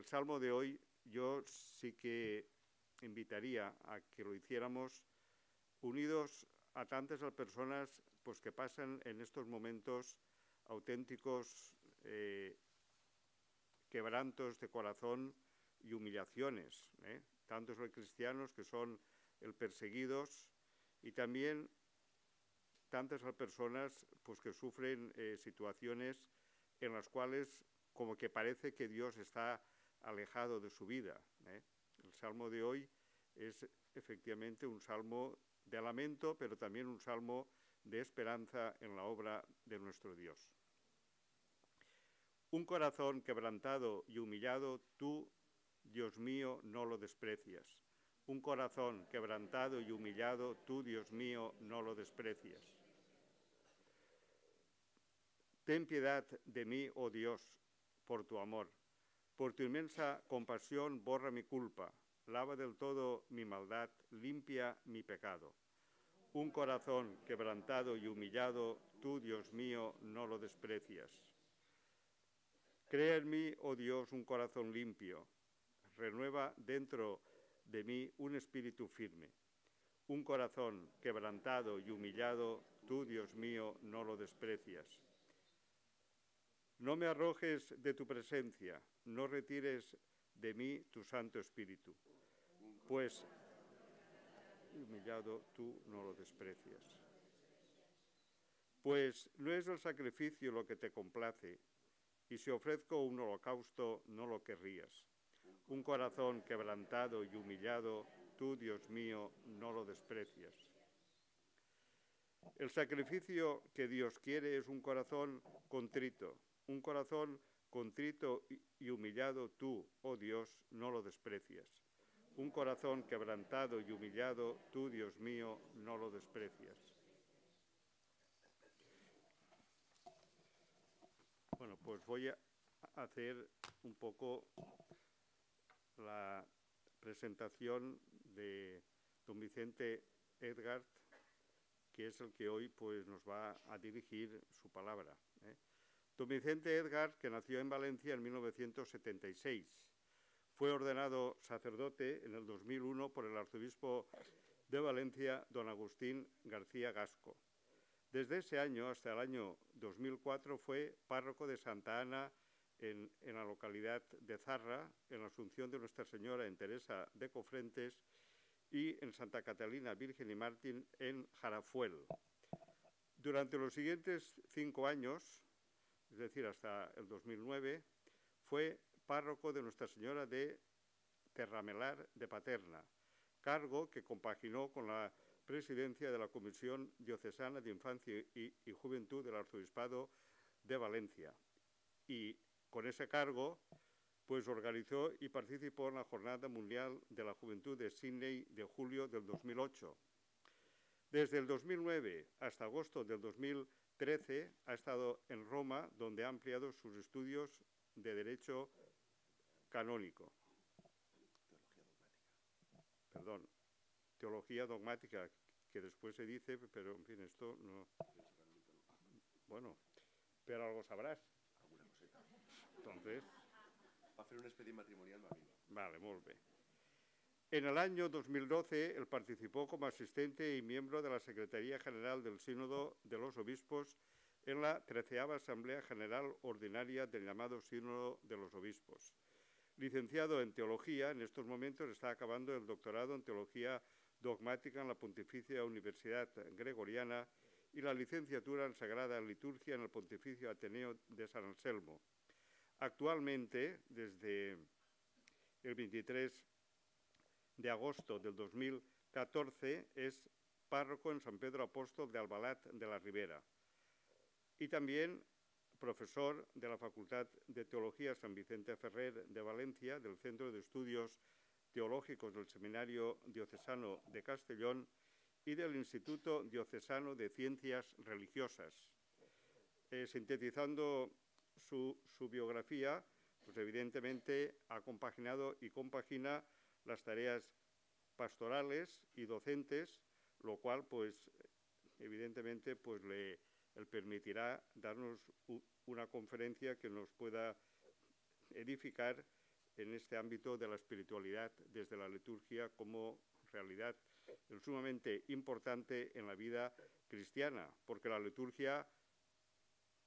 el salmo de hoy yo sí que invitaría a que lo hiciéramos unidos a tantas personas pues, que pasan en estos momentos auténticos eh, quebrantos de corazón y humillaciones. ¿eh? Tantos los cristianos que son perseguidos y también tantas personas pues, que sufren eh, situaciones en las cuales como que parece que Dios está alejado de su vida. ¿eh? El salmo de hoy es efectivamente un salmo de lamento, pero también un salmo de esperanza en la obra de nuestro Dios. Un corazón quebrantado y humillado, tú, Dios mío, no lo desprecias. Un corazón quebrantado y humillado, tú, Dios mío, no lo desprecias. Ten piedad de mí, oh Dios, por tu amor por tu inmensa compasión borra mi culpa, lava del todo mi maldad, limpia mi pecado. Un corazón quebrantado y humillado, tú, Dios mío, no lo desprecias. Crea en mí, oh Dios, un corazón limpio. Renueva dentro de mí un espíritu firme. Un corazón quebrantado y humillado, tú, Dios mío, no lo desprecias. No me arrojes de tu presencia, no retires de mí tu Santo Espíritu, pues humillado tú no lo desprecias. Pues no es el sacrificio lo que te complace, y si ofrezco un holocausto no lo querrías. Un corazón quebrantado y humillado, tú, Dios mío, no lo desprecias. El sacrificio que Dios quiere es un corazón contrito, un corazón contrito y humillado tú, oh Dios, no lo desprecias. Un corazón quebrantado y humillado tú, Dios mío, no lo desprecias. Bueno, pues voy a hacer un poco la presentación de don Vicente Edgard, que es el que hoy pues, nos va a dirigir su palabra. ¿eh? Don Vicente Edgar, que nació en Valencia en 1976, fue ordenado sacerdote en el 2001 por el arzobispo de Valencia, don Agustín García Gasco. Desde ese año hasta el año 2004 fue párroco de Santa Ana en, la localidad de Zarra, en la Asunción de Nuestra Señora en Teresa de Cofrentes y en Santa Catalina Virgen y Martín en Jarafuel. Durante los siguientes cinco años es decir, hasta el 2009, fue párroco de Nuestra Señora de Terramelar de Paterna, cargo que compaginó con la presidencia de la Comisión Diocesana de Infancia y, Juventud del Arzobispado de Valencia. Y con ese cargo, pues organizó y participó en la Jornada Mundial de la Juventud de Sydney de julio del 2008. Desde el 2009 hasta agosto del 2000, 13 ha estado en Roma, donde ha ampliado sus estudios de Derecho Canónico. teología dogmática Perdón, teología dogmática, que después se dice, pero en fin, esto no... Bueno, pero algo sabrás. Alguna coseta. Entonces... Va a hacer un expediente matrimonial, va Vale, muy en el año 2012, él participó como asistente y miembro de la Secretaría General del Sínodo de los Obispos en la treceava Asamblea General Ordinaria del llamado Sínodo de los Obispos. Licenciado en Teología, en estos momentos está acabando el doctorado en Teología Dogmática en la Pontificia Universidad Gregoriana y la licenciatura en Sagrada Liturgia en el Pontificio Ateneo de San Anselmo. Actualmente, desde el 23 de agosto del 2014 es párroco en San Pedro Apóstol de Albalat de la Ribera y también profesor de la Facultad de Teología San Vicente Ferrer de Valencia, del Centro de Estudios Teológicos del Seminario Diocesano de Castellón y del Instituto Diocesano de Ciencias Religiosas. Eh, sintetizando su, biografía, pues evidentemente ha compaginado y compagina las tareas pastorales y docentes, lo cual, pues, evidentemente, pues le, permitirá darnos una conferencia que nos pueda edificar en este ámbito de la espiritualidad desde la liturgia como realidad sumamente importante en la vida cristiana, porque la liturgia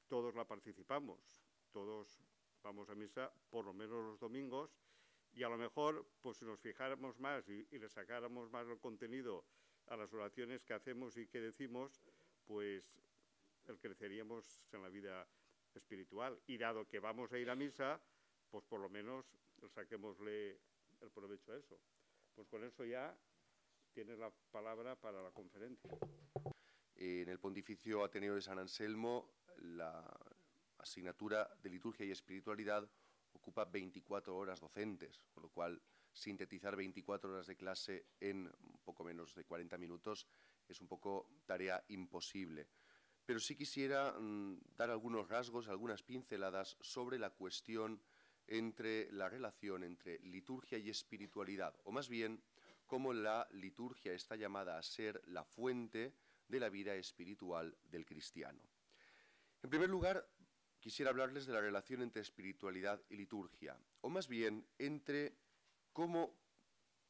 todos la participamos, todos vamos a misa por lo menos los domingos y a lo mejor, pues si nos fijáramos más y, le sacáramos más el contenido a las oraciones que hacemos y que decimos, pues el creceríamos en la vida espiritual. Y dado que vamos a ir a misa, pues por lo menos saquémosle el provecho a eso. Pues con eso ya tienes la palabra para la conferencia. En el Pontificio Ateneo de San Anselmo, la asignatura de liturgia y espiritualidad ocupa 24 horas docentes, con lo cual sintetizar 24 horas de clase en poco menos de 40 minutos es un poco tarea imposible. Pero sí quisiera mm, dar algunos rasgos, algunas pinceladas sobre la cuestión entre la relación entre liturgia y espiritualidad, o más bien cómo la liturgia está llamada a ser la fuente de la vida espiritual del cristiano. En primer lugar, quisiera hablarles de la relación entre espiritualidad y liturgia, o más bien entre cómo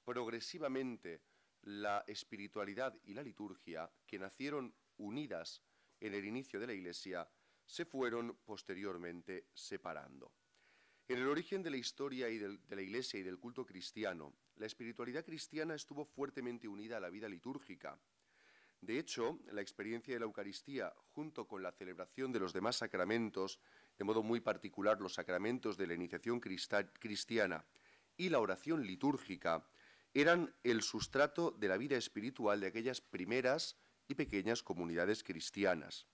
progresivamente la espiritualidad y la liturgia, que nacieron unidas en el inicio de la Iglesia, se fueron posteriormente separando. En el origen de la historia y de la Iglesia y del culto cristiano, la espiritualidad cristiana estuvo fuertemente unida a la vida litúrgica, de hecho, la experiencia de la Eucaristía, junto con la celebración de los demás sacramentos, de modo muy particular los sacramentos de la iniciación cristiana y la oración litúrgica, eran el sustrato de la vida espiritual de aquellas primeras y pequeñas comunidades cristianas.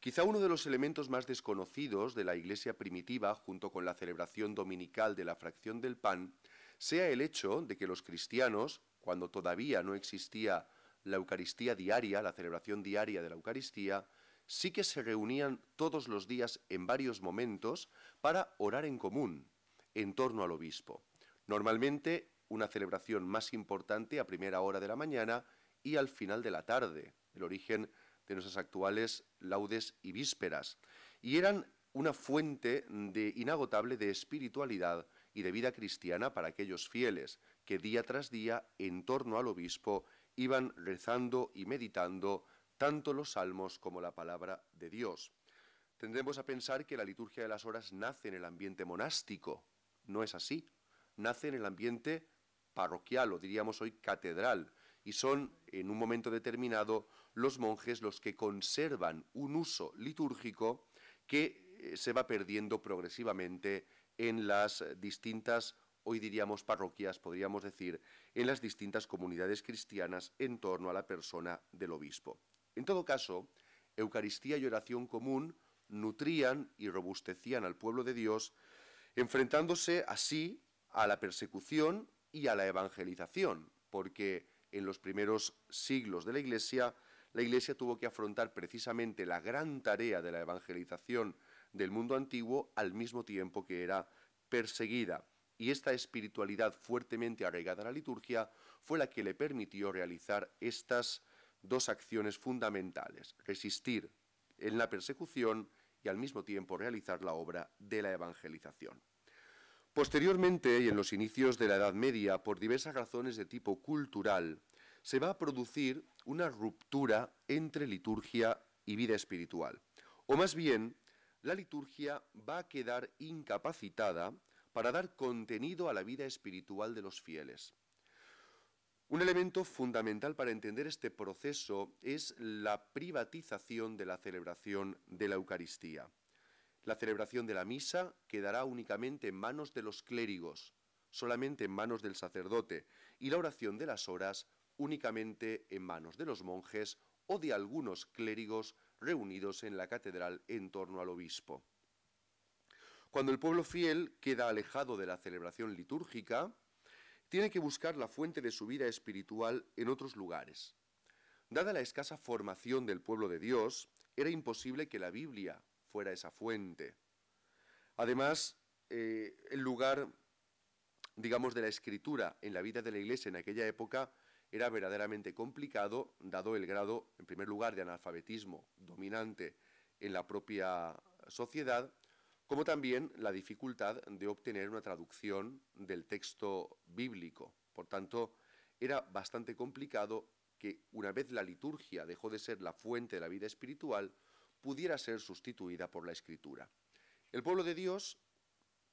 Quizá uno de los elementos más desconocidos de la Iglesia primitiva, junto con la celebración dominical de la fracción del pan, sea el hecho de que los cristianos, cuando todavía no existía la Eucaristía diaria, la celebración diaria de la Eucaristía, sí que se reunían todos los días en varios momentos para orar en común, en torno al obispo. Normalmente una celebración más importante a primera hora de la mañana y al final de la tarde, el origen de nuestras actuales laudes y vísperas, y eran una fuente de inagotable de espiritualidad y de vida cristiana para aquellos fieles que día tras día en torno al obispo iban rezando y meditando tanto los salmos como la palabra de Dios. Tendremos a pensar que la liturgia de las horas nace en el ambiente monástico. No es así. Nace en el ambiente parroquial, o diríamos hoy catedral, y son, en un momento determinado, los monjes los que conservan un uso litúrgico que eh, se va perdiendo progresivamente en las distintas hoy diríamos parroquias, podríamos decir, en las distintas comunidades cristianas en torno a la persona del obispo. En todo caso, Eucaristía y oración común nutrían y robustecían al pueblo de Dios, enfrentándose así a la persecución y a la evangelización, porque en los primeros siglos de la Iglesia, la Iglesia tuvo que afrontar precisamente la gran tarea de la evangelización del mundo antiguo al mismo tiempo que era perseguida y esta espiritualidad fuertemente arraigada a la liturgia fue la que le permitió realizar estas dos acciones fundamentales, resistir en la persecución y al mismo tiempo realizar la obra de la evangelización. Posteriormente, y en los inicios de la Edad Media, por diversas razones de tipo cultural, se va a producir una ruptura entre liturgia y vida espiritual. O más bien, la liturgia va a quedar incapacitada para dar contenido a la vida espiritual de los fieles. Un elemento fundamental para entender este proceso es la privatización de la celebración de la Eucaristía. La celebración de la misa quedará únicamente en manos de los clérigos, solamente en manos del sacerdote, y la oración de las horas únicamente en manos de los monjes o de algunos clérigos reunidos en la catedral en torno al obispo. Cuando el pueblo fiel queda alejado de la celebración litúrgica, tiene que buscar la fuente de su vida espiritual en otros lugares. Dada la escasa formación del pueblo de Dios, era imposible que la Biblia fuera esa fuente. Además, eh, el lugar, digamos, de la escritura en la vida de la Iglesia en aquella época era verdaderamente complicado, dado el grado, en primer lugar, de analfabetismo dominante en la propia sociedad como también la dificultad de obtener una traducción del texto bíblico. Por tanto, era bastante complicado que una vez la liturgia dejó de ser la fuente de la vida espiritual, pudiera ser sustituida por la escritura. El pueblo de Dios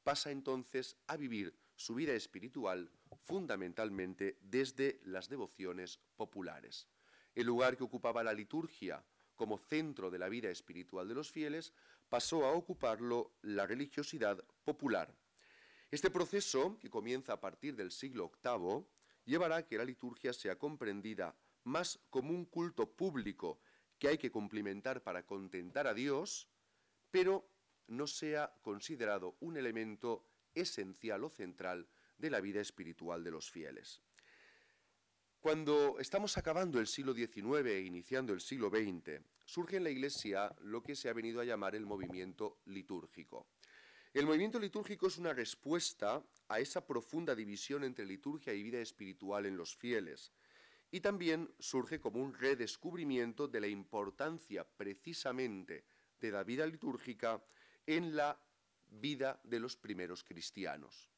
pasa entonces a vivir su vida espiritual fundamentalmente desde las devociones populares. El lugar que ocupaba la liturgia como centro de la vida espiritual de los fieles pasó a ocuparlo la religiosidad popular. Este proceso, que comienza a partir del siglo VIII, llevará a que la liturgia sea comprendida más como un culto público que hay que cumplimentar para contentar a Dios, pero no sea considerado un elemento esencial o central de la vida espiritual de los fieles. Cuando estamos acabando el siglo XIX e iniciando el siglo XX, surge en la Iglesia lo que se ha venido a llamar el movimiento litúrgico. El movimiento litúrgico es una respuesta a esa profunda división entre liturgia y vida espiritual en los fieles, y también surge como un redescubrimiento de la importancia precisamente de la vida litúrgica en la vida de los primeros cristianos.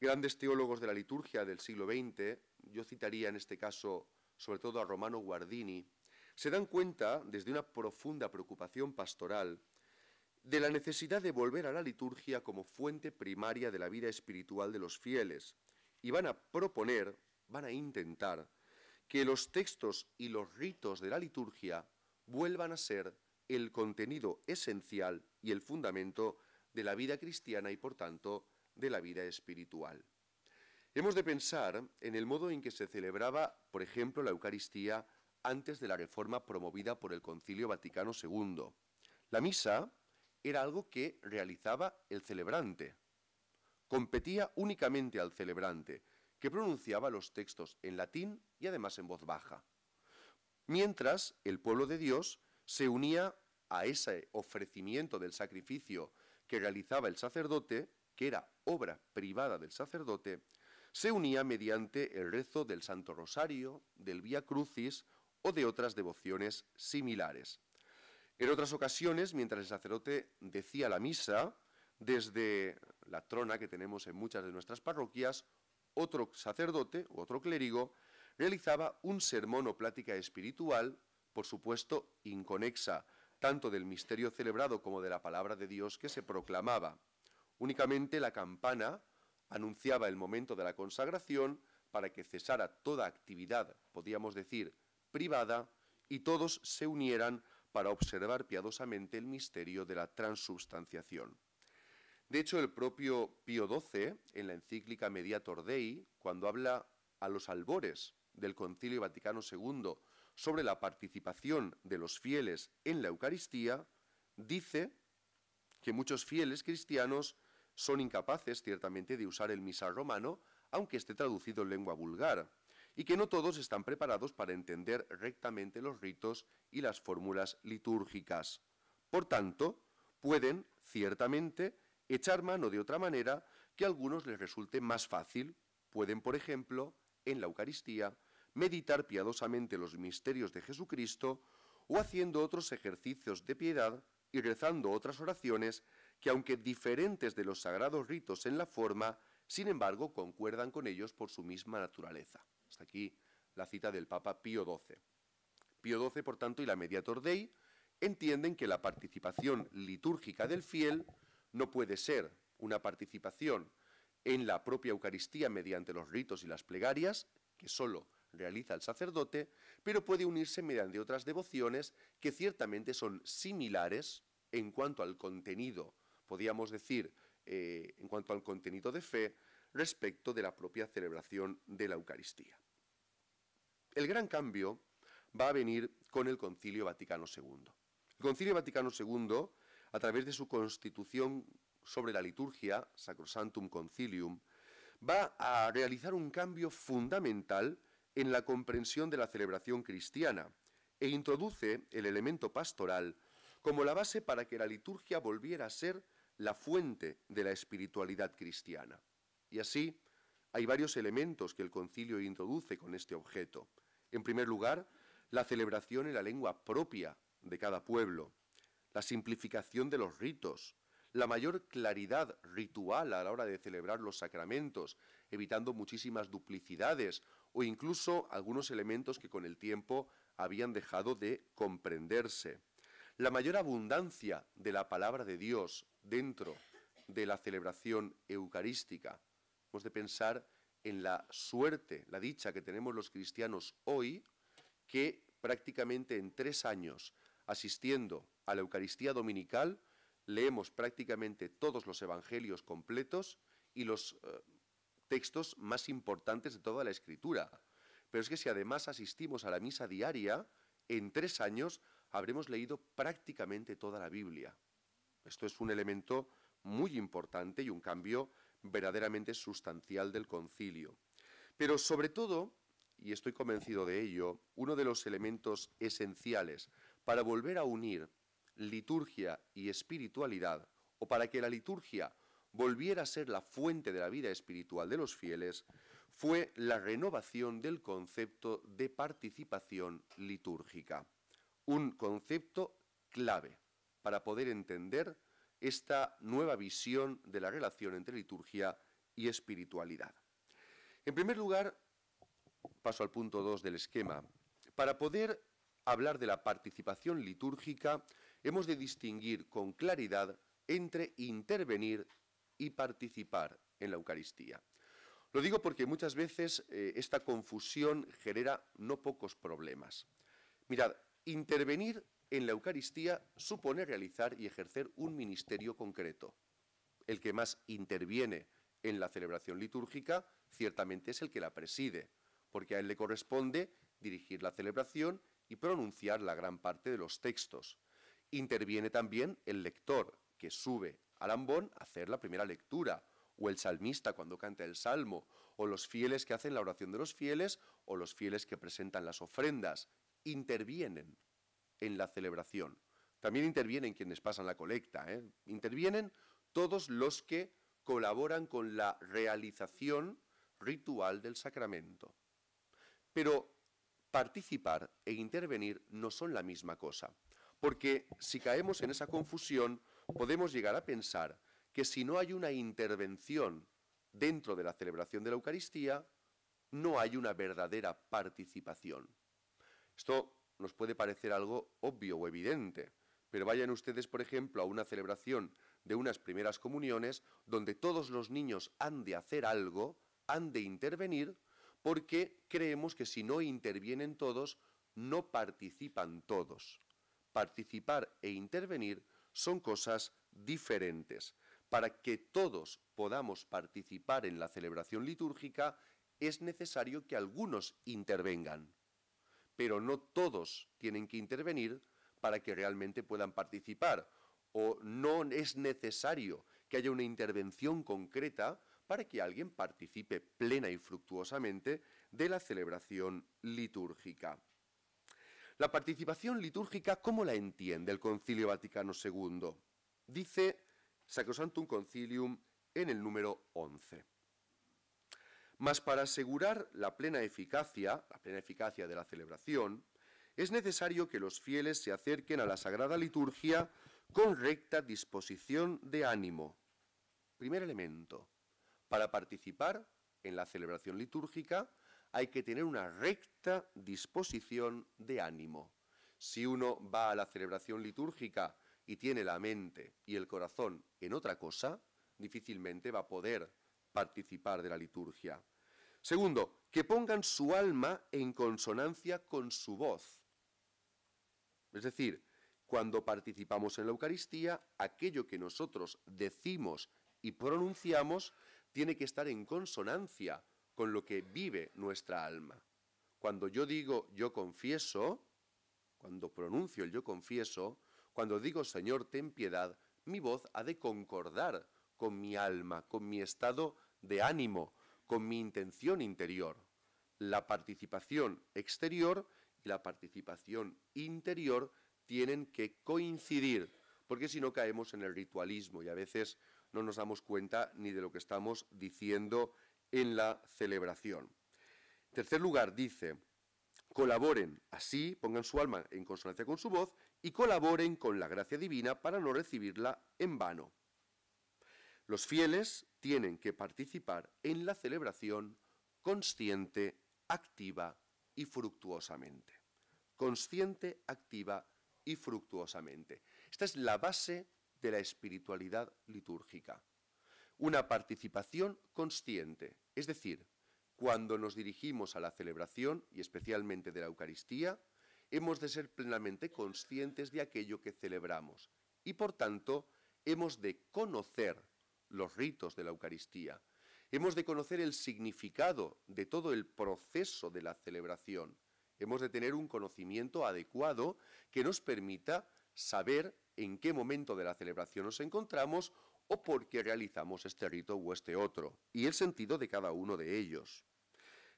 Grandes teólogos de la liturgia del siglo XX, yo citaría en este caso sobre todo a Romano Guardini, se dan cuenta, desde una profunda preocupación pastoral, de la necesidad de volver a la liturgia como fuente primaria de la vida espiritual de los fieles y van a proponer, van a intentar, que los textos y los ritos de la liturgia vuelvan a ser el contenido esencial y el fundamento de la vida cristiana y por tanto de la vida espiritual. Hemos de pensar en el modo en que se celebraba, por ejemplo, la Eucaristía antes de la reforma promovida por el Concilio Vaticano II. La misa era algo que realizaba el celebrante. Competía únicamente al celebrante, que pronunciaba los textos en latín y además en voz baja. Mientras el pueblo de Dios se unía a ese ofrecimiento del sacrificio que realizaba el sacerdote, que era obra privada del sacerdote, se unía mediante el rezo del Santo Rosario, del Vía Crucis o de otras devociones similares. En otras ocasiones, mientras el sacerdote decía la misa, desde la trona que tenemos en muchas de nuestras parroquias, otro sacerdote u otro clérigo realizaba un sermón o plática espiritual, por supuesto, inconexa, tanto del misterio celebrado como de la palabra de Dios que se proclamaba. Únicamente la campana anunciaba el momento de la consagración para que cesara toda actividad, podríamos decir, privada y todos se unieran para observar piadosamente el misterio de la transubstanciación. De hecho, el propio Pío XII, en la encíclica Mediator Dei, cuando habla a los albores del Concilio Vaticano II sobre la participación de los fieles en la Eucaristía, dice que muchos fieles cristianos son incapaces, ciertamente, de usar el misal romano, aunque esté traducido en lengua vulgar y que no todos están preparados para entender rectamente los ritos y las fórmulas litúrgicas. Por tanto, pueden, ciertamente, echar mano de otra manera que a algunos les resulte más fácil. Pueden, por ejemplo, en la Eucaristía, meditar piadosamente los misterios de Jesucristo o haciendo otros ejercicios de piedad y rezando otras oraciones que, aunque diferentes de los sagrados ritos en la forma, sin embargo, concuerdan con ellos por su misma naturaleza. Hasta aquí la cita del Papa Pío XII. Pío XII, por tanto, y la Mediator Dei entienden que la participación litúrgica del fiel no puede ser una participación en la propia Eucaristía mediante los ritos y las plegarias, que solo realiza el sacerdote, pero puede unirse mediante otras devociones que ciertamente son similares en cuanto al contenido, podríamos decir, eh, en cuanto al contenido de fe respecto de la propia celebración de la Eucaristía. El gran cambio va a venir con el Concilio Vaticano II. El Concilio Vaticano II, a través de su constitución sobre la liturgia, Sacrosantum Concilium, va a realizar un cambio fundamental en la comprensión de la celebración cristiana e introduce el elemento pastoral como la base para que la liturgia volviera a ser la fuente de la espiritualidad cristiana. Y así hay varios elementos que el concilio introduce con este objeto. En primer lugar, la celebración en la lengua propia de cada pueblo, la simplificación de los ritos, la mayor claridad ritual a la hora de celebrar los sacramentos, evitando muchísimas duplicidades o incluso algunos elementos que con el tiempo habían dejado de comprenderse. La mayor abundancia de la palabra de Dios dentro de la celebración eucarística. Hemos de pensar en la suerte, la dicha que tenemos los cristianos hoy, que prácticamente en tres años, asistiendo a la Eucaristía Dominical, leemos prácticamente todos los evangelios completos y los eh, textos más importantes de toda la Escritura. Pero es que si además asistimos a la misa diaria, en tres años habremos leído prácticamente toda la Biblia. Esto es un elemento muy importante y un cambio verdaderamente sustancial del concilio. Pero sobre todo, y estoy convencido de ello, uno de los elementos esenciales para volver a unir liturgia y espiritualidad, o para que la liturgia volviera a ser la fuente de la vida espiritual de los fieles, fue la renovación del concepto de participación litúrgica, un concepto clave para poder entender esta nueva visión de la relación entre liturgia y espiritualidad. En primer lugar, paso al punto 2 del esquema. Para poder hablar de la participación litúrgica, hemos de distinguir con claridad entre intervenir y participar en la Eucaristía. Lo digo porque muchas veces eh, esta confusión genera no pocos problemas. Mirad, intervenir en la Eucaristía supone realizar y ejercer un ministerio concreto. El que más interviene en la celebración litúrgica ciertamente es el que la preside, porque a él le corresponde dirigir la celebración y pronunciar la gran parte de los textos. Interviene también el lector, que sube al ambón a hacer la primera lectura, o el salmista cuando canta el salmo, o los fieles que hacen la oración de los fieles, o los fieles que presentan las ofrendas. Intervienen en la celebración. También intervienen quienes pasan la colecta, ¿eh? intervienen todos los que colaboran con la realización ritual del sacramento. Pero participar e intervenir no son la misma cosa, porque si caemos en esa confusión podemos llegar a pensar que si no hay una intervención dentro de la celebración de la Eucaristía, no hay una verdadera participación. Esto nos puede parecer algo obvio o evidente, pero vayan ustedes, por ejemplo, a una celebración de unas primeras comuniones donde todos los niños han de hacer algo, han de intervenir, porque creemos que si no intervienen todos, no participan todos. Participar e intervenir son cosas diferentes. Para que todos podamos participar en la celebración litúrgica, es necesario que algunos intervengan pero no todos tienen que intervenir para que realmente puedan participar o no es necesario que haya una intervención concreta para que alguien participe plena y fructuosamente de la celebración litúrgica. La participación litúrgica, ¿cómo la entiende el Concilio Vaticano II? Dice Sacrosantum Concilium en el número 11. Mas para asegurar la plena eficacia, la plena eficacia de la celebración, es necesario que los fieles se acerquen a la Sagrada Liturgia con recta disposición de ánimo. Primer elemento. Para participar en la celebración litúrgica hay que tener una recta disposición de ánimo. Si uno va a la celebración litúrgica y tiene la mente y el corazón en otra cosa, difícilmente va a poder participar de la liturgia. Segundo, que pongan su alma en consonancia con su voz. Es decir, cuando participamos en la Eucaristía, aquello que nosotros decimos y pronunciamos tiene que estar en consonancia con lo que vive nuestra alma. Cuando yo digo yo confieso, cuando pronuncio el yo confieso, cuando digo Señor, ten piedad, mi voz ha de concordar con mi alma, con mi estado de ánimo, con mi intención interior, la participación exterior y la participación interior tienen que coincidir, porque si no caemos en el ritualismo y a veces no nos damos cuenta ni de lo que estamos diciendo en la celebración. En tercer lugar, dice, colaboren así, pongan su alma en consonancia con su voz y colaboren con la gracia divina para no recibirla en vano. Los fieles tienen que participar en la celebración consciente, activa y fructuosamente. Consciente, activa y fructuosamente. Esta es la base de la espiritualidad litúrgica. Una participación consciente, es decir, cuando nos dirigimos a la celebración y especialmente de la Eucaristía, hemos de ser plenamente conscientes de aquello que celebramos y por tanto hemos de conocer los ritos de la Eucaristía. Hemos de conocer el significado de todo el proceso de la celebración. Hemos de tener un conocimiento adecuado que nos permita saber en qué momento de la celebración nos encontramos o por qué realizamos este rito o este otro, y el sentido de cada uno de ellos.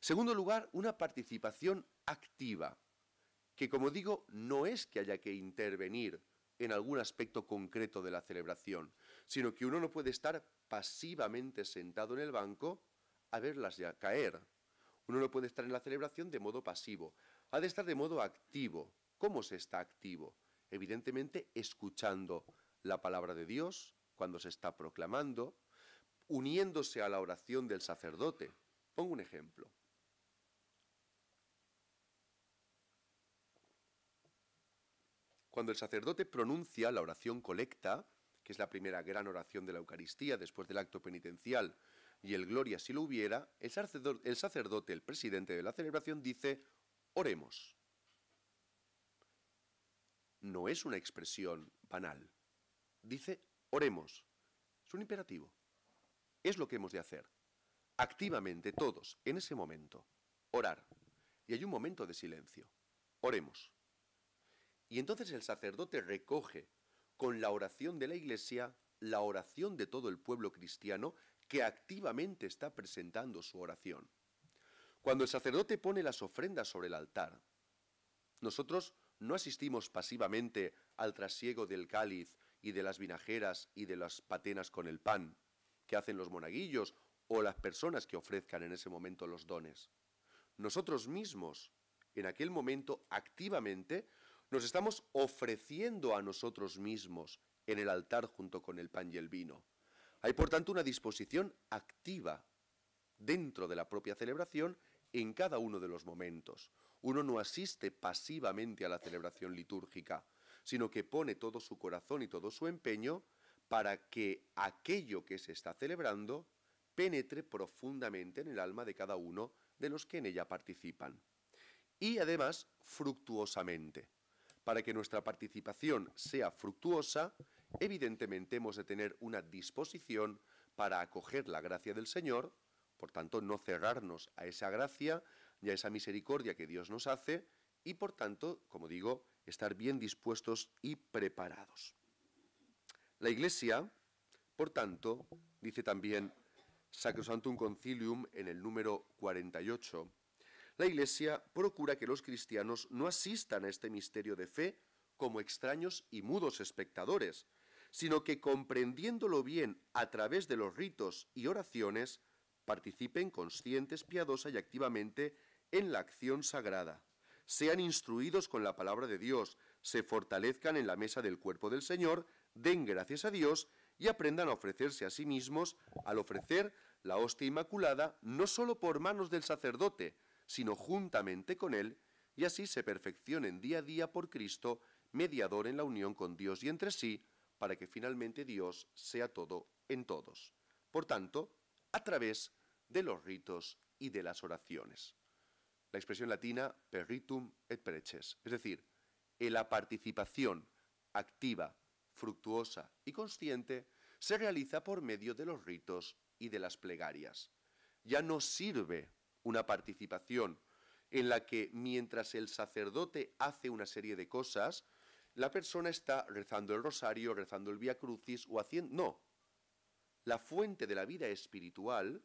Segundo lugar, una participación activa, que como digo, no es que haya que intervenir en algún aspecto concreto de la celebración, sino que uno no puede estar pasivamente sentado en el banco a verlas ya caer. Uno no puede estar en la celebración de modo pasivo, ha de estar de modo activo. ¿Cómo se está activo? Evidentemente escuchando la palabra de Dios cuando se está proclamando, uniéndose a la oración del sacerdote. Pongo un ejemplo. Cuando el sacerdote pronuncia la oración colecta, que es la primera gran oración de la Eucaristía después del acto penitencial, y el Gloria si lo hubiera, el sacerdote, el, sacerdote, el presidente de la celebración, dice, oremos. No es una expresión banal. Dice, oremos. Es un imperativo. Es lo que hemos de hacer. Activamente todos, en ese momento, orar. Y hay un momento de silencio. Oremos. Y entonces el sacerdote recoge con la oración de la Iglesia, la oración de todo el pueblo cristiano que activamente está presentando su oración. Cuando el sacerdote pone las ofrendas sobre el altar, nosotros no asistimos pasivamente al trasiego del cáliz y de las vinajeras y de las patenas con el pan, que hacen los monaguillos o las personas que ofrezcan en ese momento los dones. Nosotros mismos, en aquel momento, activamente, nos estamos ofreciendo a nosotros mismos en el altar junto con el pan y el vino. Hay por tanto una disposición activa dentro de la propia celebración en cada uno de los momentos. Uno no asiste pasivamente a la celebración litúrgica, sino que pone todo su corazón y todo su empeño para que aquello que se está celebrando penetre profundamente en el alma de cada uno de los que en ella participan. Y además, fructuosamente. Para que nuestra participación sea fructuosa, evidentemente hemos de tener una disposición para acoger la gracia del Señor, por tanto no cerrarnos a esa gracia y a esa misericordia que Dios nos hace y por tanto, como digo, estar bien dispuestos y preparados. La Iglesia, por tanto, dice también Sacrosantum Concilium en el número 48, la Iglesia procura que los cristianos no asistan a este misterio de fe como extraños y mudos espectadores, sino que comprendiéndolo bien a través de los ritos y oraciones, participen conscientes, piadosa y activamente en la acción sagrada, sean instruidos con la palabra de Dios, se fortalezcan en la mesa del cuerpo del Señor, den gracias a Dios y aprendan a ofrecerse a sí mismos al ofrecer la hostia inmaculada no solo por manos del sacerdote, sino juntamente con Él, y así se perfeccionen día a día por Cristo, mediador en la unión con Dios y entre sí, para que finalmente Dios sea todo en todos. Por tanto, a través de los ritos y de las oraciones. La expresión latina ritum et preces, es decir, en la participación activa, fructuosa y consciente se realiza por medio de los ritos y de las plegarias. Ya no sirve una participación en la que mientras el sacerdote hace una serie de cosas, la persona está rezando el rosario, rezando el Vía Crucis o haciendo... No, la fuente de la vida espiritual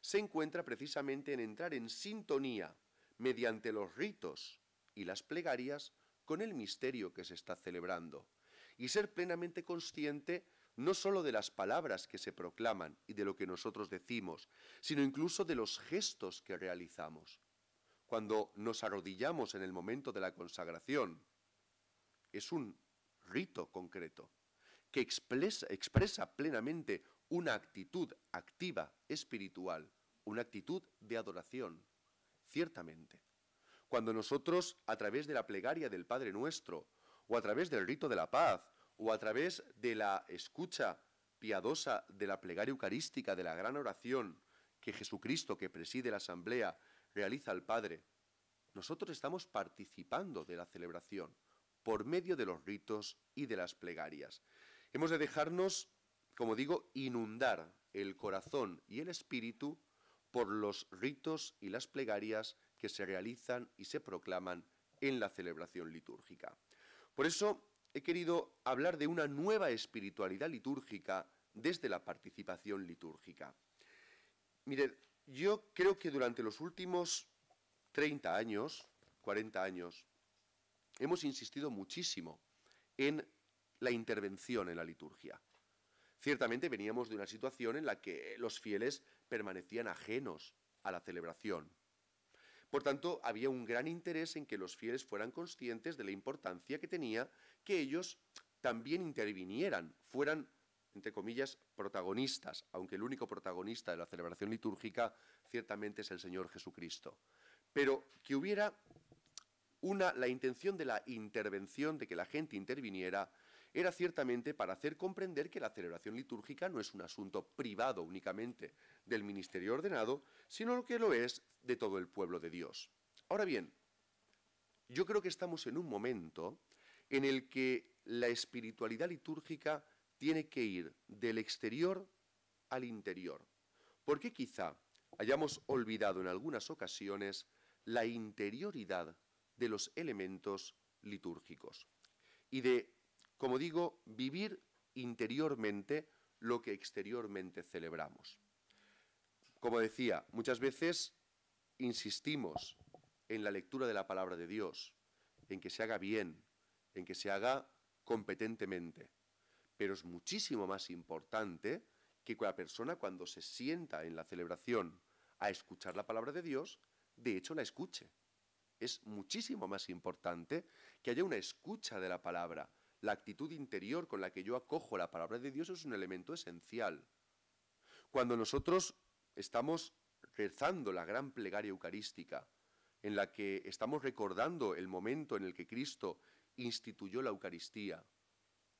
se encuentra precisamente en entrar en sintonía mediante los ritos y las plegarias con el misterio que se está celebrando y ser plenamente consciente no sólo de las palabras que se proclaman y de lo que nosotros decimos, sino incluso de los gestos que realizamos. Cuando nos arrodillamos en el momento de la consagración, es un rito concreto que expresa, expresa plenamente una actitud activa espiritual, una actitud de adoración, ciertamente. Cuando nosotros, a través de la plegaria del Padre Nuestro, o a través del rito de la paz, o a través de la escucha piadosa de la plegaria eucarística, de la gran oración que Jesucristo, que preside la asamblea, realiza al Padre, nosotros estamos participando de la celebración por medio de los ritos y de las plegarias. Hemos de dejarnos, como digo, inundar el corazón y el espíritu por los ritos y las plegarias que se realizan y se proclaman en la celebración litúrgica. Por eso he querido hablar de una nueva espiritualidad litúrgica desde la participación litúrgica. Mire, yo creo que durante los últimos 30 años, 40 años, hemos insistido muchísimo en la intervención en la liturgia. Ciertamente veníamos de una situación en la que los fieles permanecían ajenos a la celebración. Por tanto, había un gran interés en que los fieles fueran conscientes de la importancia que tenía que ellos también intervinieran, fueran, entre comillas, protagonistas, aunque el único protagonista de la celebración litúrgica ciertamente es el Señor Jesucristo. Pero que hubiera una, la intención de la intervención, de que la gente interviniera, era ciertamente para hacer comprender que la celebración litúrgica no es un asunto privado únicamente del ministerio ordenado, sino que lo es de todo el pueblo de Dios. Ahora bien, yo creo que estamos en un momento en el que la espiritualidad litúrgica tiene que ir del exterior al interior, porque quizá hayamos olvidado en algunas ocasiones la interioridad de los elementos litúrgicos y de, como digo, vivir interiormente lo que exteriormente celebramos. Como decía, muchas veces insistimos en la lectura de la palabra de Dios, en que se haga bien, en que se haga competentemente. Pero es muchísimo más importante que la persona cuando se sienta en la celebración a escuchar la palabra de Dios, de hecho la escuche. Es muchísimo más importante que haya una escucha de la palabra. La actitud interior con la que yo acojo la palabra de Dios es un elemento esencial. Cuando nosotros estamos rezando la gran plegaria eucarística, en la que estamos recordando el momento en el que Cristo instituyó la Eucaristía.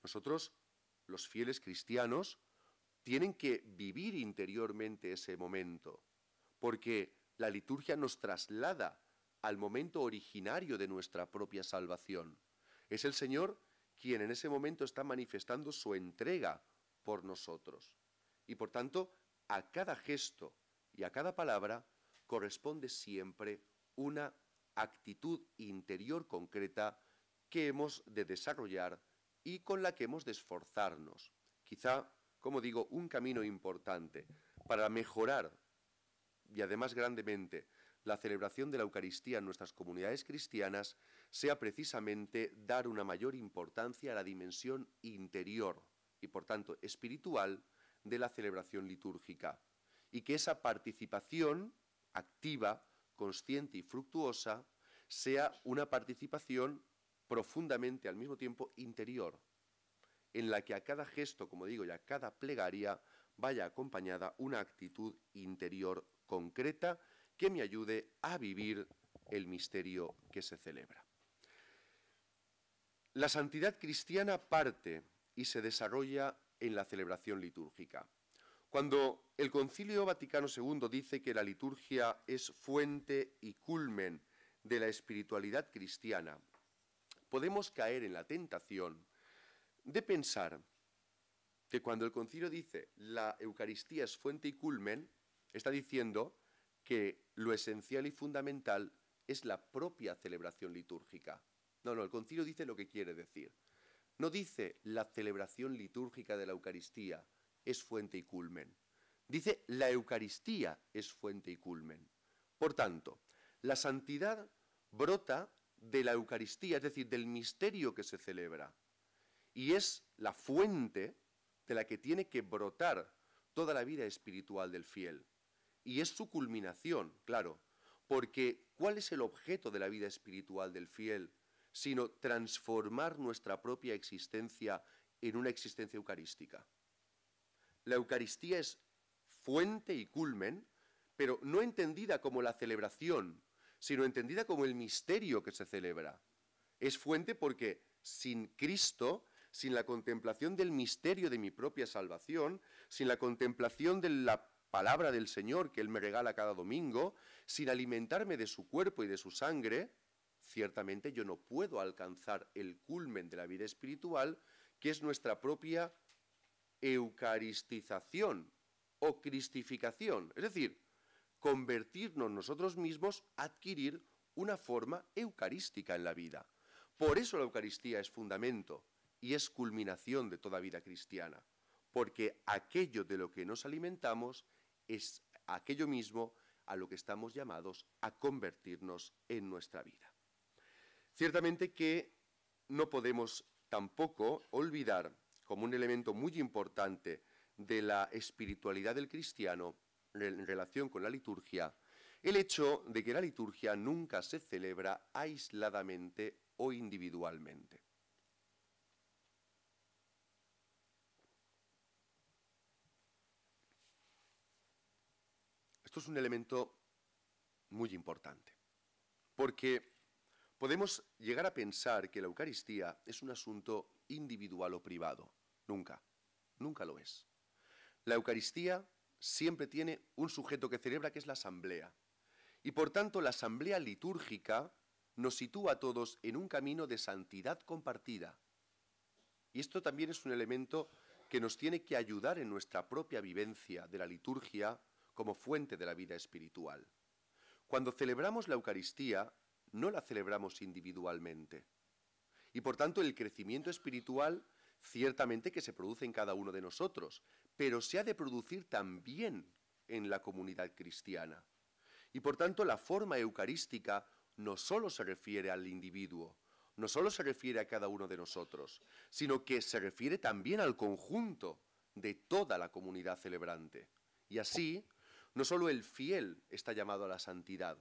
Nosotros, los fieles cristianos, tienen que vivir interiormente ese momento, porque la liturgia nos traslada al momento originario de nuestra propia salvación. Es el Señor quien en ese momento está manifestando su entrega por nosotros. Y por tanto, a cada gesto y a cada palabra corresponde siempre una actitud interior concreta que hemos de desarrollar y con la que hemos de esforzarnos. Quizá, como digo, un camino importante para mejorar y además grandemente la celebración de la Eucaristía en nuestras comunidades cristianas sea precisamente dar una mayor importancia a la dimensión interior y por tanto espiritual de la celebración litúrgica y que esa participación activa, consciente y fructuosa sea una participación profundamente al mismo tiempo interior, en la que a cada gesto, como digo, y a cada plegaria vaya acompañada una actitud interior concreta que me ayude a vivir el misterio que se celebra. La santidad cristiana parte y se desarrolla en la celebración litúrgica. Cuando el Concilio Vaticano II dice que la liturgia es fuente y culmen de la espiritualidad cristiana, podemos caer en la tentación de pensar que cuando el concilio dice la Eucaristía es fuente y culmen, está diciendo que lo esencial y fundamental es la propia celebración litúrgica. No, no, el concilio dice lo que quiere decir. No dice la celebración litúrgica de la Eucaristía es fuente y culmen. Dice la Eucaristía es fuente y culmen. Por tanto, la santidad brota de la Eucaristía, es decir, del misterio que se celebra. Y es la fuente de la que tiene que brotar toda la vida espiritual del fiel. Y es su culminación, claro, porque ¿cuál es el objeto de la vida espiritual del fiel? Sino transformar nuestra propia existencia en una existencia eucarística. La Eucaristía es fuente y culmen, pero no entendida como la celebración sino entendida como el misterio que se celebra. Es fuente porque sin Cristo, sin la contemplación del misterio de mi propia salvación, sin la contemplación de la palabra del Señor que Él me regala cada domingo, sin alimentarme de su cuerpo y de su sangre, ciertamente yo no puedo alcanzar el culmen de la vida espiritual, que es nuestra propia eucaristización o cristificación. Es decir, convertirnos nosotros mismos, adquirir una forma eucarística en la vida. Por eso la Eucaristía es fundamento y es culminación de toda vida cristiana, porque aquello de lo que nos alimentamos es aquello mismo a lo que estamos llamados a convertirnos en nuestra vida. Ciertamente que no podemos tampoco olvidar como un elemento muy importante de la espiritualidad del cristiano en relación con la liturgia el hecho de que la liturgia nunca se celebra aisladamente o individualmente. Esto es un elemento muy importante, porque podemos llegar a pensar que la Eucaristía es un asunto individual o privado. Nunca, nunca lo es. La Eucaristía siempre tiene un sujeto que celebra, que es la asamblea. Y por tanto, la asamblea litúrgica nos sitúa a todos en un camino de santidad compartida. Y esto también es un elemento que nos tiene que ayudar en nuestra propia vivencia de la liturgia como fuente de la vida espiritual. Cuando celebramos la Eucaristía, no la celebramos individualmente. Y por tanto el crecimiento espiritual ciertamente que se produce en cada uno de nosotros, pero se ha de producir también en la comunidad cristiana. Y por tanto la forma eucarística no solo se refiere al individuo, no solo se refiere a cada uno de nosotros, sino que se refiere también al conjunto de toda la comunidad celebrante. Y así, no solo el fiel está llamado a la santidad,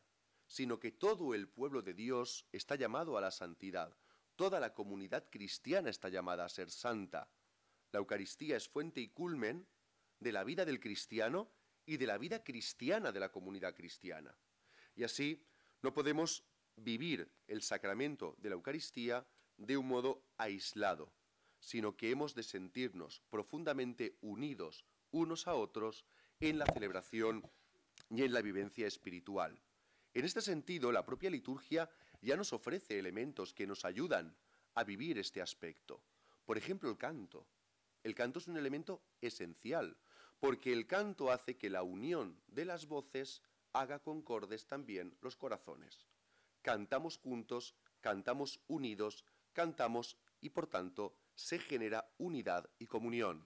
sino que todo el pueblo de Dios está llamado a la santidad, toda la comunidad cristiana está llamada a ser santa, la Eucaristía es fuente y culmen de la vida del cristiano y de la vida cristiana de la comunidad cristiana. Y así no podemos vivir el sacramento de la Eucaristía de un modo aislado, sino que hemos de sentirnos profundamente unidos unos a otros en la celebración y en la vivencia espiritual. En este sentido, la propia liturgia ya nos ofrece elementos que nos ayudan a vivir este aspecto. Por ejemplo, el canto. El canto es un elemento esencial, porque el canto hace que la unión de las voces haga concordes también los corazones. Cantamos juntos, cantamos unidos, cantamos y por tanto se genera unidad y comunión.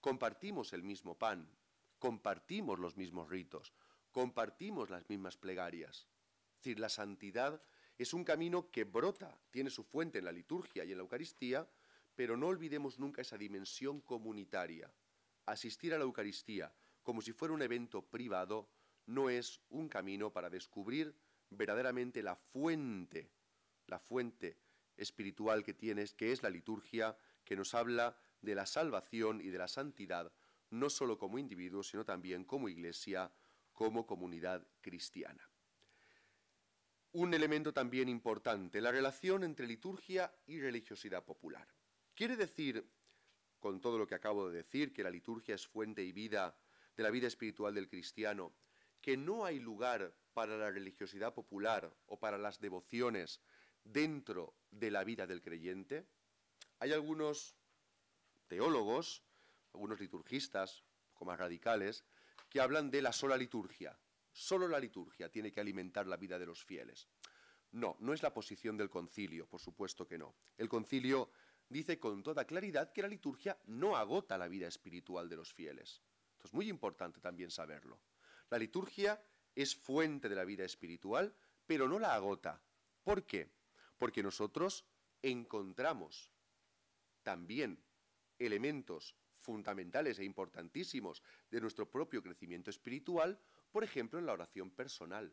Compartimos el mismo pan, compartimos los mismos ritos, compartimos las mismas plegarias. Es decir, la santidad es un camino que brota, tiene su fuente en la liturgia y en la Eucaristía, pero no olvidemos nunca esa dimensión comunitaria. Asistir a la Eucaristía como si fuera un evento privado no es un camino para descubrir verdaderamente la fuente, la fuente espiritual que tienes, que es la liturgia, que nos habla de la salvación y de la santidad, no solo como individuos, sino también como iglesia, como comunidad cristiana. Un elemento también importante, la relación entre liturgia y religiosidad popular. ¿Quiere decir, con todo lo que acabo de decir, que la liturgia es fuente y vida de la vida espiritual del cristiano, que no hay lugar para la religiosidad popular o para las devociones dentro de la vida del creyente? Hay algunos teólogos, algunos liturgistas, un poco más radicales, que hablan de la sola liturgia. Solo la liturgia tiene que alimentar la vida de los fieles. No, no es la posición del concilio, por supuesto que no. El concilio dice con toda claridad que la liturgia no agota la vida espiritual de los fieles. Esto es muy importante también saberlo. La liturgia es fuente de la vida espiritual, pero no la agota. ¿Por qué? Porque nosotros encontramos también elementos fundamentales e importantísimos de nuestro propio crecimiento espiritual, por ejemplo, en la oración personal.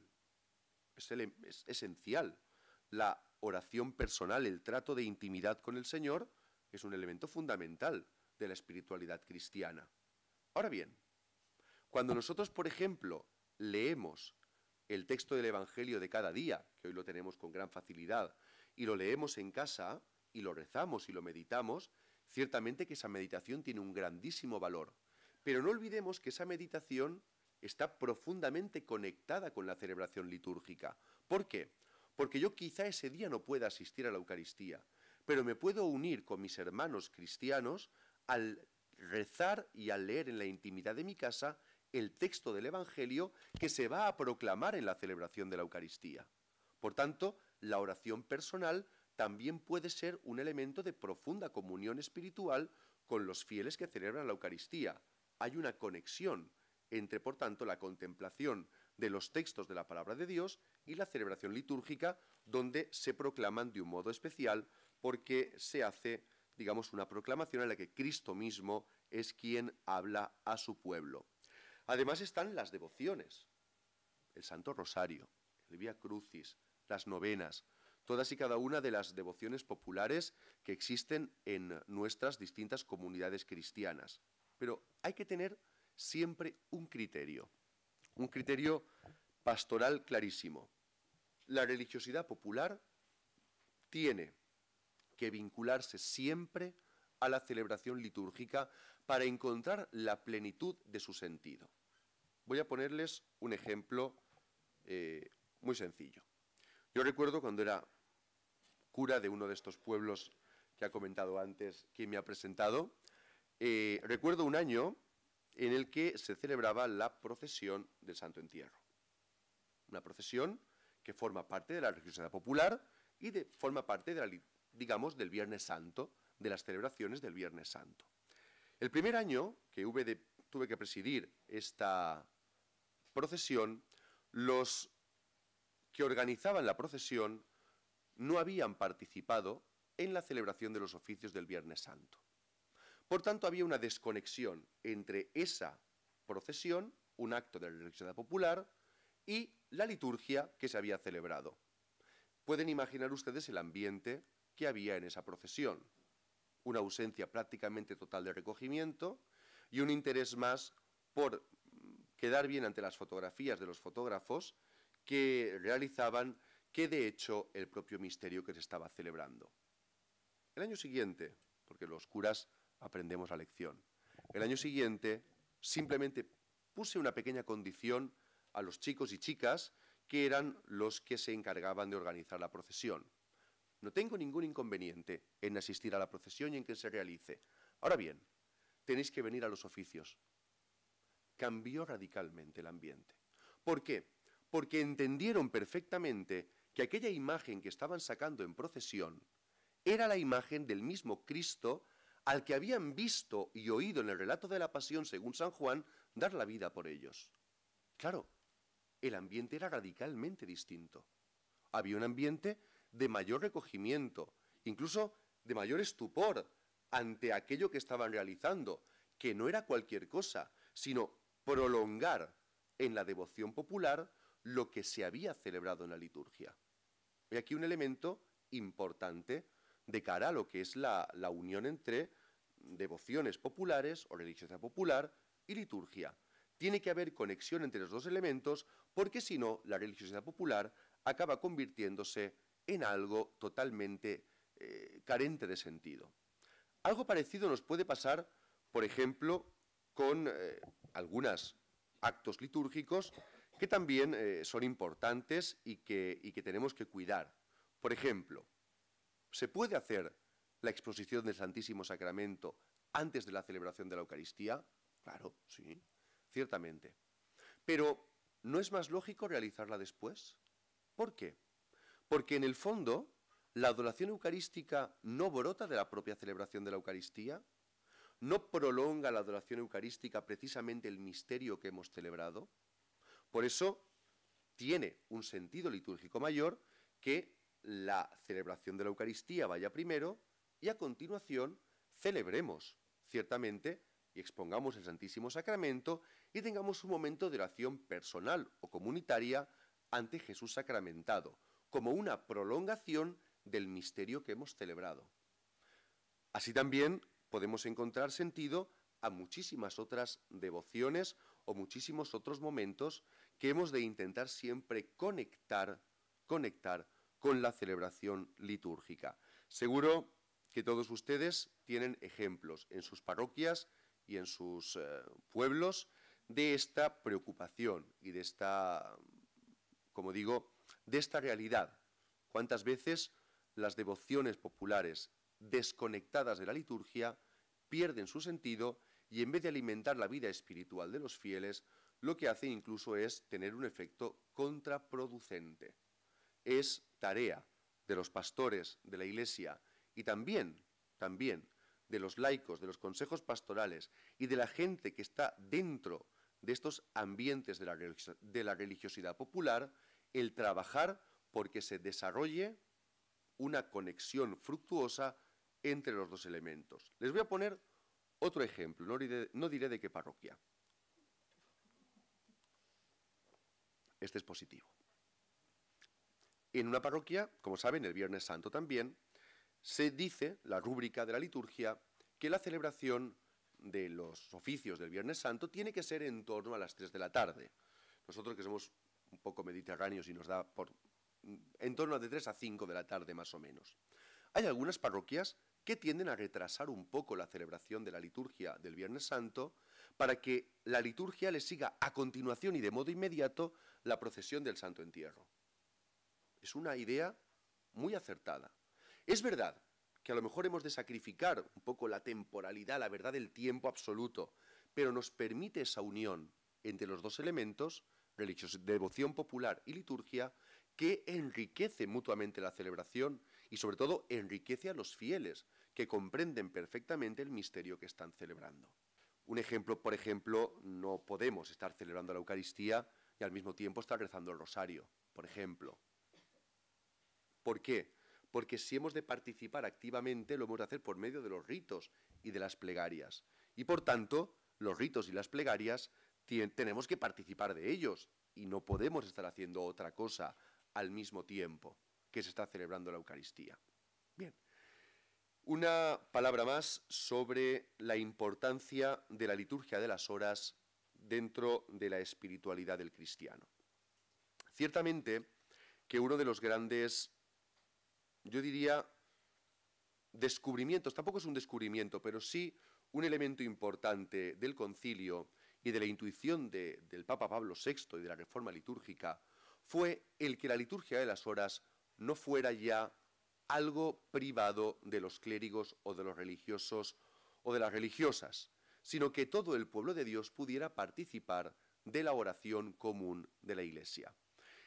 Es, es esencial la oración personal, el trato de intimidad con el Señor, es un elemento fundamental de la espiritualidad cristiana. Ahora bien, cuando nosotros, por ejemplo, leemos el texto del Evangelio de cada día, que hoy lo tenemos con gran facilidad, y lo leemos en casa, y lo rezamos y lo meditamos, ciertamente que esa meditación tiene un grandísimo valor. Pero no olvidemos que esa meditación está profundamente conectada con la celebración litúrgica. ¿Por qué? porque yo quizá ese día no pueda asistir a la Eucaristía, pero me puedo unir con mis hermanos cristianos al rezar y al leer en la intimidad de mi casa el texto del Evangelio que se va a proclamar en la celebración de la Eucaristía. Por tanto, la oración personal también puede ser un elemento de profunda comunión espiritual con los fieles que celebran la Eucaristía. Hay una conexión entre, por tanto, la contemplación de los textos de la palabra de Dios y la celebración litúrgica donde se proclaman de un modo especial porque se hace, digamos, una proclamación en la que Cristo mismo es quien habla a su pueblo. Además están las devociones, el Santo Rosario, el Via Crucis, las novenas, todas y cada una de las devociones populares que existen en nuestras distintas comunidades cristianas. Pero hay que tener siempre un criterio un criterio pastoral clarísimo. La religiosidad popular tiene que vincularse siempre a la celebración litúrgica para encontrar la plenitud de su sentido. Voy a ponerles un ejemplo eh, muy sencillo. Yo recuerdo cuando era cura de uno de estos pueblos que ha comentado antes que me ha presentado, eh, recuerdo un año en el que se celebraba la procesión del Santo Entierro. Una procesión que forma parte de la religiosidad popular y forma parte, de digamos, del Viernes Santo, de las celebraciones del Viernes Santo. El primer año que tuve que presidir esta procesión, los que organizaban la procesión no habían participado en la celebración de los oficios del Viernes Santo. Por tanto, había una desconexión entre esa procesión, un acto de la religiosidad popular, y la liturgia que se había celebrado. Pueden imaginar ustedes el ambiente que había en esa procesión. Una ausencia prácticamente total de recogimiento y un interés más por quedar bien ante las fotografías de los fotógrafos que realizaban que de hecho el propio misterio que se estaba celebrando. El año siguiente, porque los curas aprendemos la lección. El año siguiente simplemente puse una pequeña condición a los chicos y chicas que eran los que se encargaban de organizar la procesión. No tengo ningún inconveniente en asistir a la procesión y en que se realice. Ahora bien, tenéis que venir a los oficios. Cambió radicalmente el ambiente. ¿Por qué? Porque entendieron perfectamente que aquella imagen que estaban sacando en procesión era la imagen del mismo Cristo al que habían visto y oído en el relato de la pasión según San Juan dar la vida por ellos. Claro, el ambiente era radicalmente distinto. Había un ambiente de mayor recogimiento, incluso de mayor estupor ante aquello que estaban realizando, que no era cualquier cosa, sino prolongar en la devoción popular lo que se había celebrado en la liturgia. Y aquí un elemento importante de cara a lo que es la, unión entre devociones populares o religiosidad popular y liturgia. Tiene que haber conexión entre los dos elementos porque si no, la religiosidad popular acaba convirtiéndose en algo totalmente eh, carente de sentido. Algo parecido nos puede pasar, por ejemplo, con eh, algunos actos litúrgicos que también eh, son importantes y que, y que tenemos que cuidar. Por ejemplo, ¿Se puede hacer la exposición del Santísimo Sacramento antes de la celebración de la Eucaristía? Claro, sí, ciertamente. Pero, ¿no es más lógico realizarla después? ¿Por qué? Porque en el fondo, la adoración eucarística no brota de la propia celebración de la Eucaristía, no prolonga la adoración eucarística precisamente el misterio que hemos celebrado. Por eso, tiene un sentido litúrgico mayor que la celebración de la Eucaristía vaya primero y a continuación celebremos, ciertamente, y expongamos el Santísimo Sacramento y tengamos un momento de oración personal o comunitaria ante Jesús sacramentado, como una prolongación del misterio que hemos celebrado. Así también podemos encontrar sentido a muchísimas otras devociones o muchísimos otros momentos que hemos de intentar siempre conectar, conectar con la celebración litúrgica. Seguro que todos ustedes tienen ejemplos en sus parroquias y en sus eh, pueblos de esta preocupación y de esta, como digo, de esta realidad. ¿Cuántas veces las devociones populares desconectadas de la liturgia pierden su sentido y en vez de alimentar la vida espiritual de los fieles, lo que hace incluso es tener un efecto contraproducente? es tarea de los pastores de la Iglesia y también, también de los laicos, de los consejos pastorales y de la gente que está dentro de estos ambientes de la, religiosidad popular, el trabajar porque se desarrolle una conexión fructuosa entre los dos elementos. Les voy a poner otro ejemplo, no diré de qué parroquia. Este es positivo. En una parroquia, como saben, el Viernes Santo también, se dice, la rúbrica de la liturgia, que la celebración de los oficios del Viernes Santo tiene que ser en torno a las 3 de la tarde. Nosotros que somos un poco mediterráneos y nos da por mm, en torno a de 3 a 5 de la tarde más o menos. Hay algunas parroquias que tienden a retrasar un poco la celebración de la liturgia del Viernes Santo para que la liturgia le siga a continuación y de modo inmediato la procesión del Santo Entierro es una idea muy acertada. Es verdad que a lo mejor hemos de sacrificar un poco la temporalidad, la verdad del tiempo absoluto, pero nos permite esa unión entre los dos elementos, devoción popular y liturgia, que enriquece mutuamente la celebración y sobre todo enriquece a los fieles, que comprenden perfectamente el misterio que están celebrando. Un ejemplo, por ejemplo, no podemos estar celebrando la Eucaristía y al mismo tiempo estar rezando el rosario, por ejemplo. ¿Por qué? Porque si hemos de participar activamente, lo hemos de hacer por medio de los ritos y de las plegarias. Y por tanto, los ritos y las plegarias tenemos que participar de ellos y no podemos estar haciendo otra cosa al mismo tiempo que se está celebrando la Eucaristía. Bien, una palabra más sobre la importancia de la liturgia de las horas dentro de la espiritualidad del cristiano. Ciertamente que uno de los grandes yo diría, descubrimientos, tampoco es un descubrimiento, pero sí un elemento importante del concilio y de la intuición del Papa Pablo VI y de la reforma litúrgica, fue el que la liturgia de las horas no fuera ya algo privado de los clérigos o de los religiosos o de las religiosas, sino que todo el pueblo de Dios pudiera participar de la oración común de la Iglesia.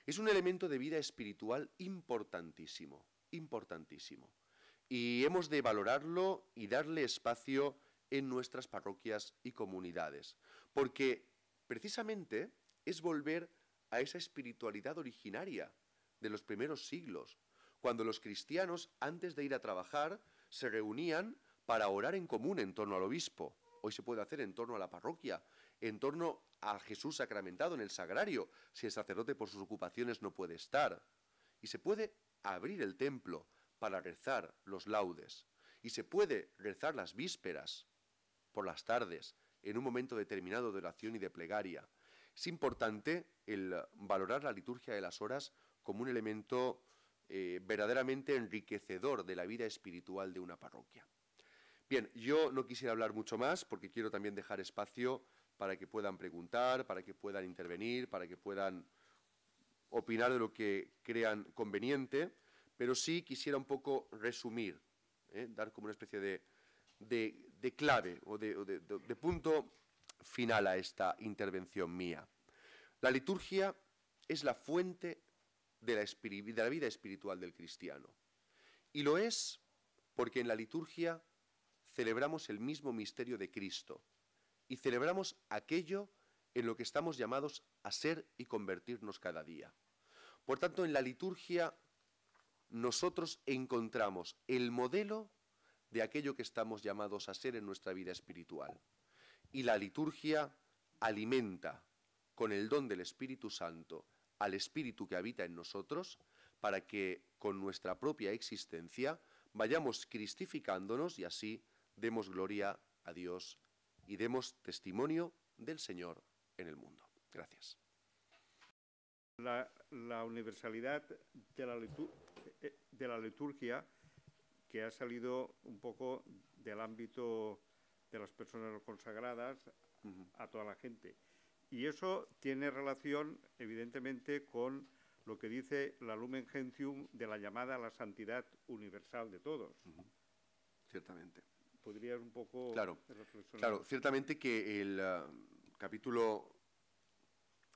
Es un elemento de vida espiritual importantísimo importantísimo y hemos de valorarlo y darle espacio en nuestras parroquias y comunidades, porque precisamente es volver a esa espiritualidad originaria de los primeros siglos, cuando los cristianos antes de ir a trabajar se reunían para orar en común en torno al obispo. Hoy se puede hacer en torno a la parroquia, en torno a Jesús sacramentado en el sagrario, si el sacerdote por sus ocupaciones no puede estar. Y se puede abrir el templo para rezar los laudes y se puede rezar las vísperas por las tardes en un momento determinado de oración y de plegaria. Es importante el valorar la liturgia de las horas como un elemento eh, verdaderamente enriquecedor de la vida espiritual de una parroquia. Bien, yo no quisiera hablar mucho más porque quiero también dejar espacio para que puedan preguntar, para que puedan intervenir, para que puedan opinar de lo que crean conveniente, pero sí quisiera un poco resumir, ¿eh? dar como una especie de, clave o, de, punto final a esta intervención mía. La liturgia es la fuente de la, de la, vida espiritual del cristiano. Y lo es porque en la liturgia celebramos el mismo misterio de Cristo y celebramos aquello en lo que estamos llamados a ser y convertirnos cada día. Por tanto, en la liturgia nosotros encontramos el modelo de aquello que estamos llamados a ser en nuestra vida espiritual. Y la liturgia alimenta con el don del Espíritu Santo al Espíritu que habita en nosotros para que con nuestra propia existencia vayamos cristificándonos y así demos gloria a Dios y demos testimonio del Señor en el mundo. Gracias. La, universalidad de la, eh, de la liturgia que ha salido un poco del ámbito de las personas consagradas a toda la gente. Y eso tiene relación, evidentemente, con lo que dice la Lumen Gentium de la llamada a la santidad universal de todos. Ciertamente. ¿Podrías un poco claro, reflexionar? Claro, ciertamente que el, ah, capítulo,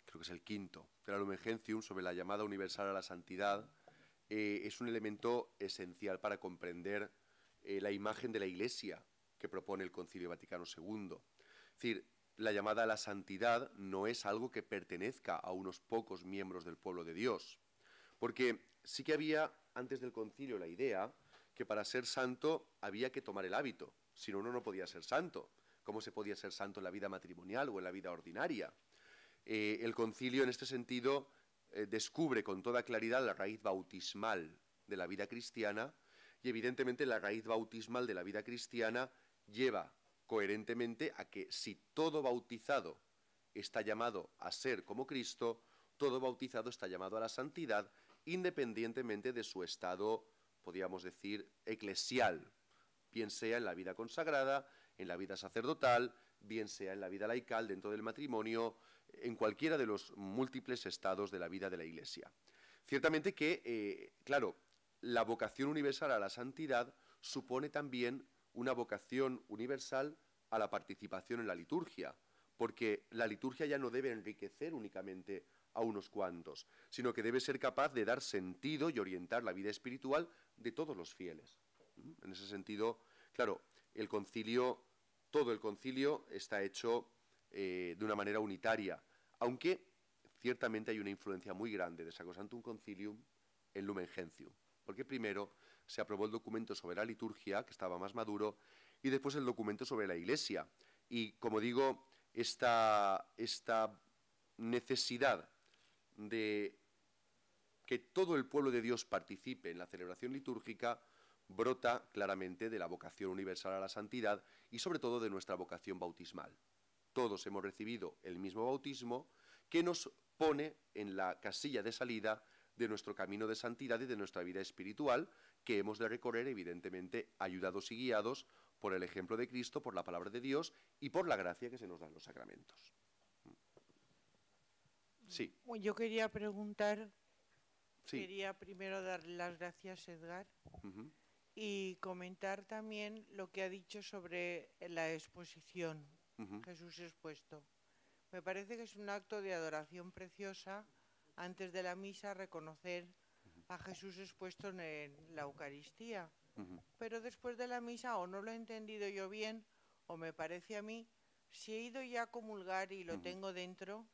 creo que es el quinto, de la Lumen Gentium, sobre la llamada universal a la santidad, eh, es un elemento esencial para comprender eh, la imagen de la Iglesia que propone el Concilio Vaticano II. Es decir, la llamada a la santidad no es algo que pertenezca a unos pocos miembros del pueblo de Dios, porque sí que había antes del concilio la idea que para ser santo había que tomar el hábito, si no, uno no podía ser santo cómo se podía ser santo en la vida matrimonial o en la vida ordinaria. Eh, el concilio en este sentido eh, descubre con toda claridad la raíz bautismal de la vida cristiana y evidentemente la raíz bautismal de la vida cristiana lleva coherentemente a que si todo bautizado está llamado a ser como Cristo, todo bautizado está llamado a la santidad independientemente de su estado, podríamos decir, eclesial, bien sea en la vida consagrada, en la vida sacerdotal, bien sea en la vida laical, dentro del matrimonio, en cualquiera de los múltiples estados de la vida de la Iglesia. Ciertamente que, eh, claro, la vocación universal a la santidad supone también una vocación universal a la participación en la liturgia, porque la liturgia ya no debe enriquecer únicamente a unos cuantos, sino que debe ser capaz de dar sentido y orientar la vida espiritual de todos los fieles. En ese sentido, claro, el concilio, todo el concilio está hecho eh, de una manera unitaria, aunque ciertamente hay una influencia muy grande de Sacrosantum Concilium en Lumen Gentium, porque primero se aprobó el documento sobre la liturgia, que estaba más maduro, y después el documento sobre la Iglesia. Y, como digo, esta necesidad de que todo el pueblo de Dios participe en la celebración litúrgica brota claramente de la vocación universal a la santidad y sobre todo de nuestra vocación bautismal. Todos hemos recibido el mismo bautismo que nos pone en la casilla de salida de nuestro camino de santidad y de nuestra vida espiritual, que hemos de recorrer, evidentemente, ayudados y guiados por el ejemplo de Cristo, por la palabra de Dios y por la gracia que se nos da en los sacramentos. Mm. Sí. Yo quería preguntar, quería primero dar las gracias, Edgar, y comentar también lo que ha dicho sobre la exposición, Jesús expuesto. Me parece que es un acto de adoración preciosa antes de la misa reconocer a Jesús expuesto en la Eucaristía. Pero después de la misa o no lo he entendido yo bien o me parece a mí, si he ido ya a comulgar y lo tengo dentro,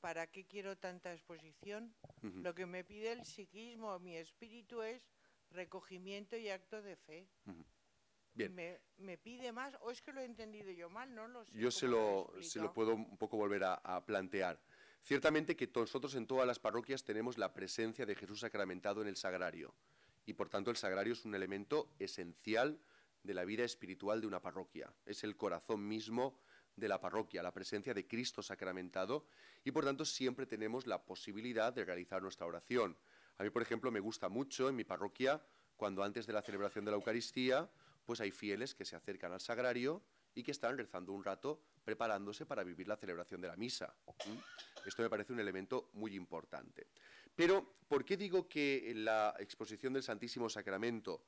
¿para qué quiero tanta exposición? Lo que me pide el psiquismo, mi espíritu es recogimiento y acto de fe. Bien. Me, pide más, o es que lo he entendido yo mal, no lo sé. Yo se lo, puedo un poco volver a plantear. Ciertamente que nosotros en todas las parroquias tenemos la presencia de Jesús sacramentado en el sagrario, y por tanto el sagrario es un elemento esencial de la vida espiritual de una parroquia. Es el corazón mismo de la parroquia, la presencia de Cristo sacramentado, y por tanto siempre tenemos la posibilidad de realizar nuestra oración, a mí, por ejemplo, me gusta mucho en mi parroquia, cuando antes de la celebración de la Eucaristía, pues hay fieles que se acercan al sagrario y que están rezando un rato preparándose para vivir la celebración de la misa. Esto me parece un elemento muy importante. Pero, ¿por qué digo que la exposición del Santísimo Sacramento,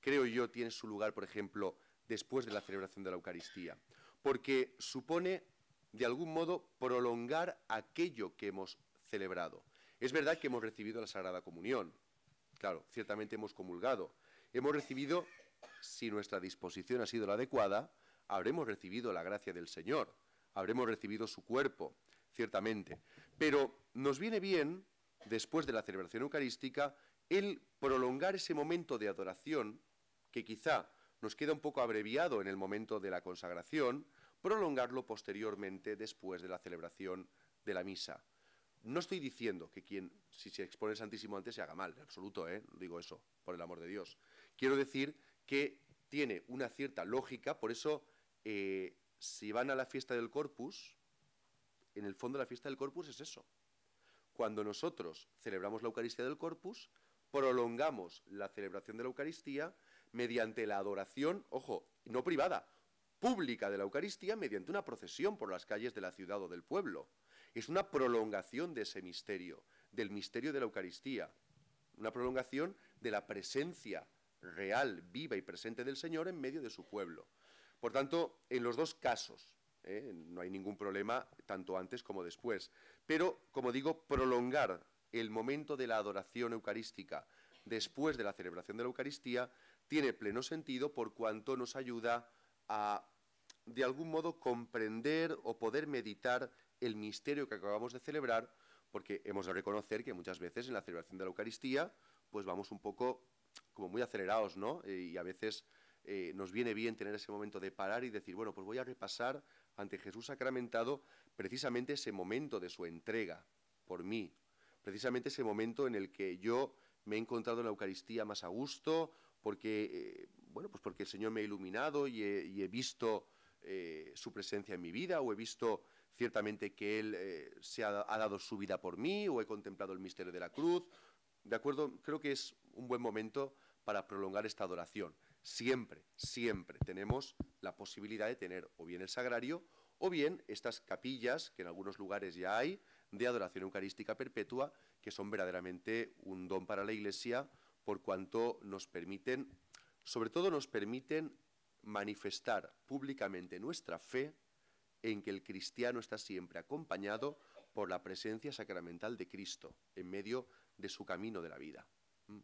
creo yo, tiene su lugar, por ejemplo, después de la celebración de la Eucaristía? Porque supone, de algún modo, prolongar aquello que hemos celebrado. Es verdad que hemos recibido la Sagrada Comunión, claro, ciertamente hemos comulgado, hemos recibido, si nuestra disposición ha sido la adecuada, habremos recibido la gracia del Señor, habremos recibido su cuerpo, ciertamente. Pero nos viene bien, después de la celebración eucarística, el prolongar ese momento de adoración, que quizá nos queda un poco abreviado en el momento de la consagración, prolongarlo posteriormente después de la celebración de la misa. No estoy diciendo que quien, si se expone Santísimo antes, se haga mal, en absoluto, ¿eh? digo eso, por el amor de Dios. Quiero decir que tiene una cierta lógica, por eso, eh, si van a la fiesta del Corpus, en el fondo la fiesta del Corpus es eso. Cuando nosotros celebramos la Eucaristía del Corpus, prolongamos la celebración de la Eucaristía mediante la adoración, ojo, no privada, pública de la Eucaristía mediante una procesión por las calles de la ciudad o del pueblo es una prolongación de ese misterio, del misterio de la Eucaristía, una prolongación de la presencia real, viva y presente del Señor en medio de su pueblo. Por tanto, en los dos casos, ¿eh? no hay ningún problema tanto antes como después, pero, como digo, prolongar el momento de la adoración eucarística después de la celebración de la Eucaristía tiene pleno sentido por cuanto nos ayuda a, de algún modo, comprender o poder meditar el misterio que acabamos de celebrar, porque hemos de reconocer que muchas veces en la celebración de la Eucaristía, pues vamos un poco como muy acelerados, ¿no? Eh, y a veces eh, nos viene bien tener ese momento de parar y decir, bueno, pues voy a repasar ante Jesús sacramentado precisamente ese momento de su entrega por mí, precisamente ese momento en el que yo me he encontrado en la Eucaristía más a gusto, porque, eh, bueno, pues porque el Señor me ha iluminado y he, visto su presencia en mi vida o he visto ciertamente que Él eh, se ha, ha, dado su vida por mí o he contemplado el misterio de la cruz. ¿De acuerdo? Creo que es un buen momento para prolongar esta adoración. Siempre, siempre tenemos la posibilidad de tener o bien el sagrario o bien estas capillas que en algunos lugares ya hay de adoración eucarística perpetua que son verdaderamente un don para la Iglesia por cuanto nos permiten, sobre todo nos permiten manifestar públicamente nuestra fe en que el cristiano está siempre acompañado por la presencia sacramental de Cristo en medio de su camino de la vida. Mm.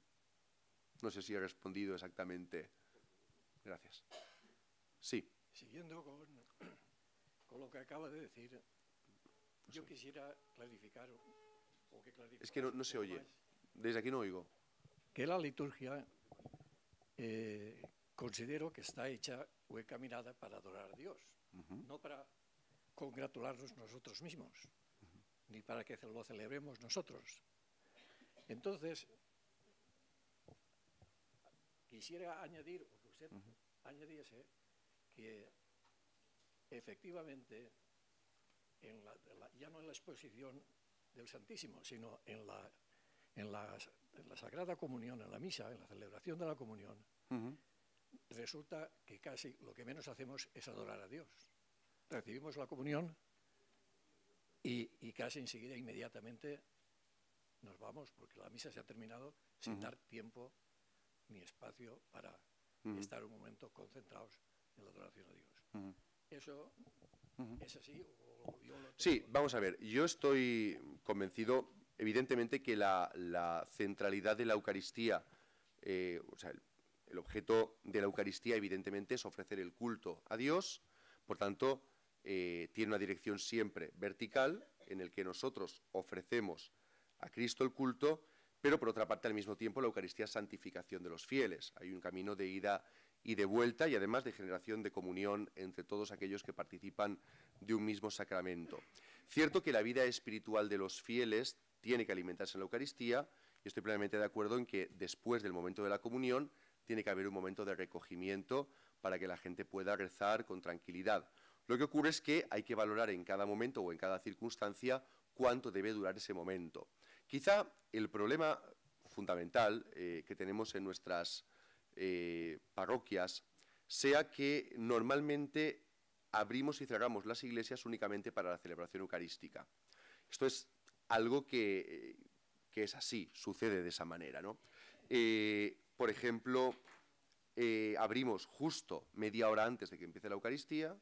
No sé si he respondido exactamente. Gracias. Sí. Siguiendo con, lo que acaba de decir, yo quisiera clarificar, Es que no, se oye. Desde aquí no oigo. Que la liturgia eh, considero que está hecha o encaminada para adorar a Dios, no para congratularnos nosotros mismos, ni para que lo celebremos nosotros. Entonces, quisiera añadir, o que usted añadiese, que efectivamente, ya no en la exposición del Santísimo, sino en la, en la, Sagrada Comunión, en la misa, en la celebración de la comunión, resulta que casi lo que menos hacemos es adorar a Dios recibimos la comunión y, casi enseguida, inmediatamente, nos vamos porque la misa se ha terminado sin dar tiempo ni espacio para estar un momento concentrados en la adoración a Dios. ¿Eso es así? sí, vamos a ver. Yo estoy convencido, evidentemente, que la, centralidad de la Eucaristía, eh, o sea, el objeto de la Eucaristía, evidentemente, es ofrecer el culto a Dios. Por tanto, eh, tiene una dirección siempre vertical, en el que nosotros ofrecemos a Cristo el culto, pero por otra parte al mismo tiempo la Eucaristía es santificación de los fieles. Hay un camino de ida y de vuelta y además de generación de comunión entre todos aquellos que participan de un mismo sacramento. Cierto que la vida espiritual de los fieles tiene que alimentarse en la Eucaristía y estoy plenamente de acuerdo en que después del momento de la comunión tiene que haber un momento de recogimiento para que la gente pueda rezar con tranquilidad. Lo que ocurre es que hay que valorar en cada momento o en cada circunstancia cuánto debe durar ese momento. Quizá el problema fundamental eh, que tenemos en nuestras eh, parroquias sea que normalmente abrimos y cerramos las iglesias únicamente para la celebración eucarística. Esto es algo que, eh, es así, sucede de esa manera. por ejemplo, abrimos justo media hora antes de que empiece la Eucaristía,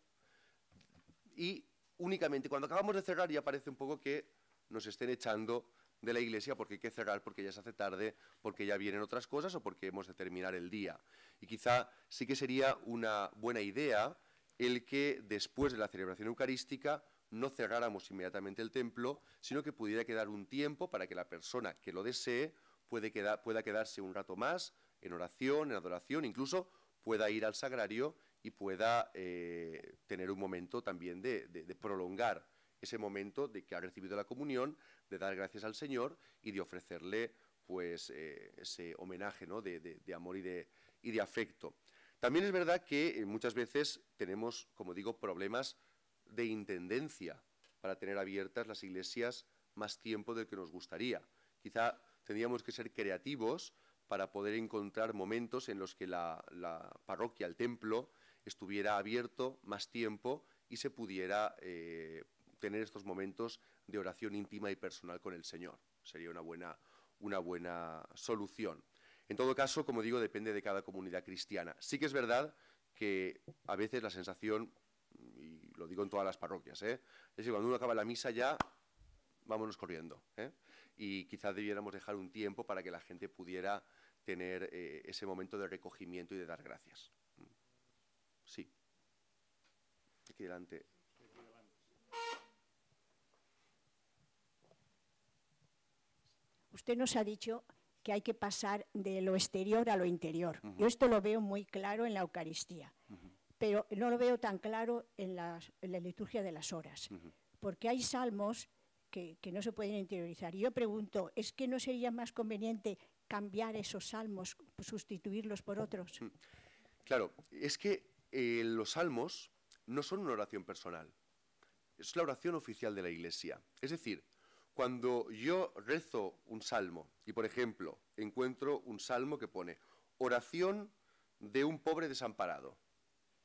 y únicamente cuando acabamos de cerrar ya parece un poco que nos estén echando de la iglesia porque hay que cerrar, porque ya se hace tarde, porque ya vienen otras cosas o porque hemos de terminar el día. Y quizá sí que sería una buena idea el que después de la celebración eucarística no cerráramos inmediatamente el templo, sino que pudiera quedar un tiempo para que la persona que lo desee pueda quedarse un rato más en oración, en adoración, incluso pueda ir al sagrario y pueda eh, tener un momento también de, prolongar ese momento de que ha recibido la comunión, de dar gracias al Señor y de ofrecerle pues eh, ese homenaje de, amor y de, afecto. También es verdad que eh, muchas veces tenemos, como digo, problemas de intendencia para tener abiertas las iglesias más tiempo del que nos gustaría. Quizá tendríamos que ser creativos para poder encontrar momentos en los que la parroquia, el templo, estuviera abierto más tiempo y se pudiera eh, tener estos momentos de oración íntima y personal con el Señor. Sería una buena, una buena solución. En todo caso, como digo, depende de cada comunidad cristiana. Sí que es verdad que a veces la sensación, y lo digo en todas las parroquias, ¿eh? es que cuando uno acaba la misa ya vámonos corriendo. ¿eh? Y quizás debiéramos dejar un tiempo para que la gente pudiera tener ese momento de recogimiento y de dar gracias. Sí. Aquí delante. Usted nos ha dicho que hay que pasar de lo exterior a lo interior. Yo esto lo veo muy claro en la Eucaristía, pero no lo veo tan claro en la, liturgia de las horas, porque hay salmos que, que, no se pueden interiorizar. Y yo pregunto, ¿es que no sería más conveniente cambiar esos salmos, sustituirlos por otros? Claro, es que eh, los salmos no son una oración personal, es la oración oficial de la Iglesia. Es decir, cuando yo rezo un salmo y, por ejemplo, encuentro un salmo que pone oración de un pobre desamparado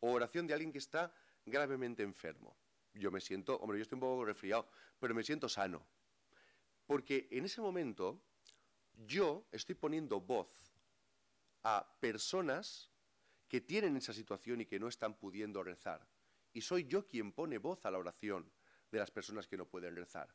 o oración de alguien que está gravemente enfermo, yo me siento, hombre, yo estoy un poco resfriado, pero me siento sano. Porque en ese momento yo estoy poniendo voz a personas que tienen esa situación y que no están pudiendo rezar. Y soy yo quien pone voz a la oración de las personas que no pueden rezar.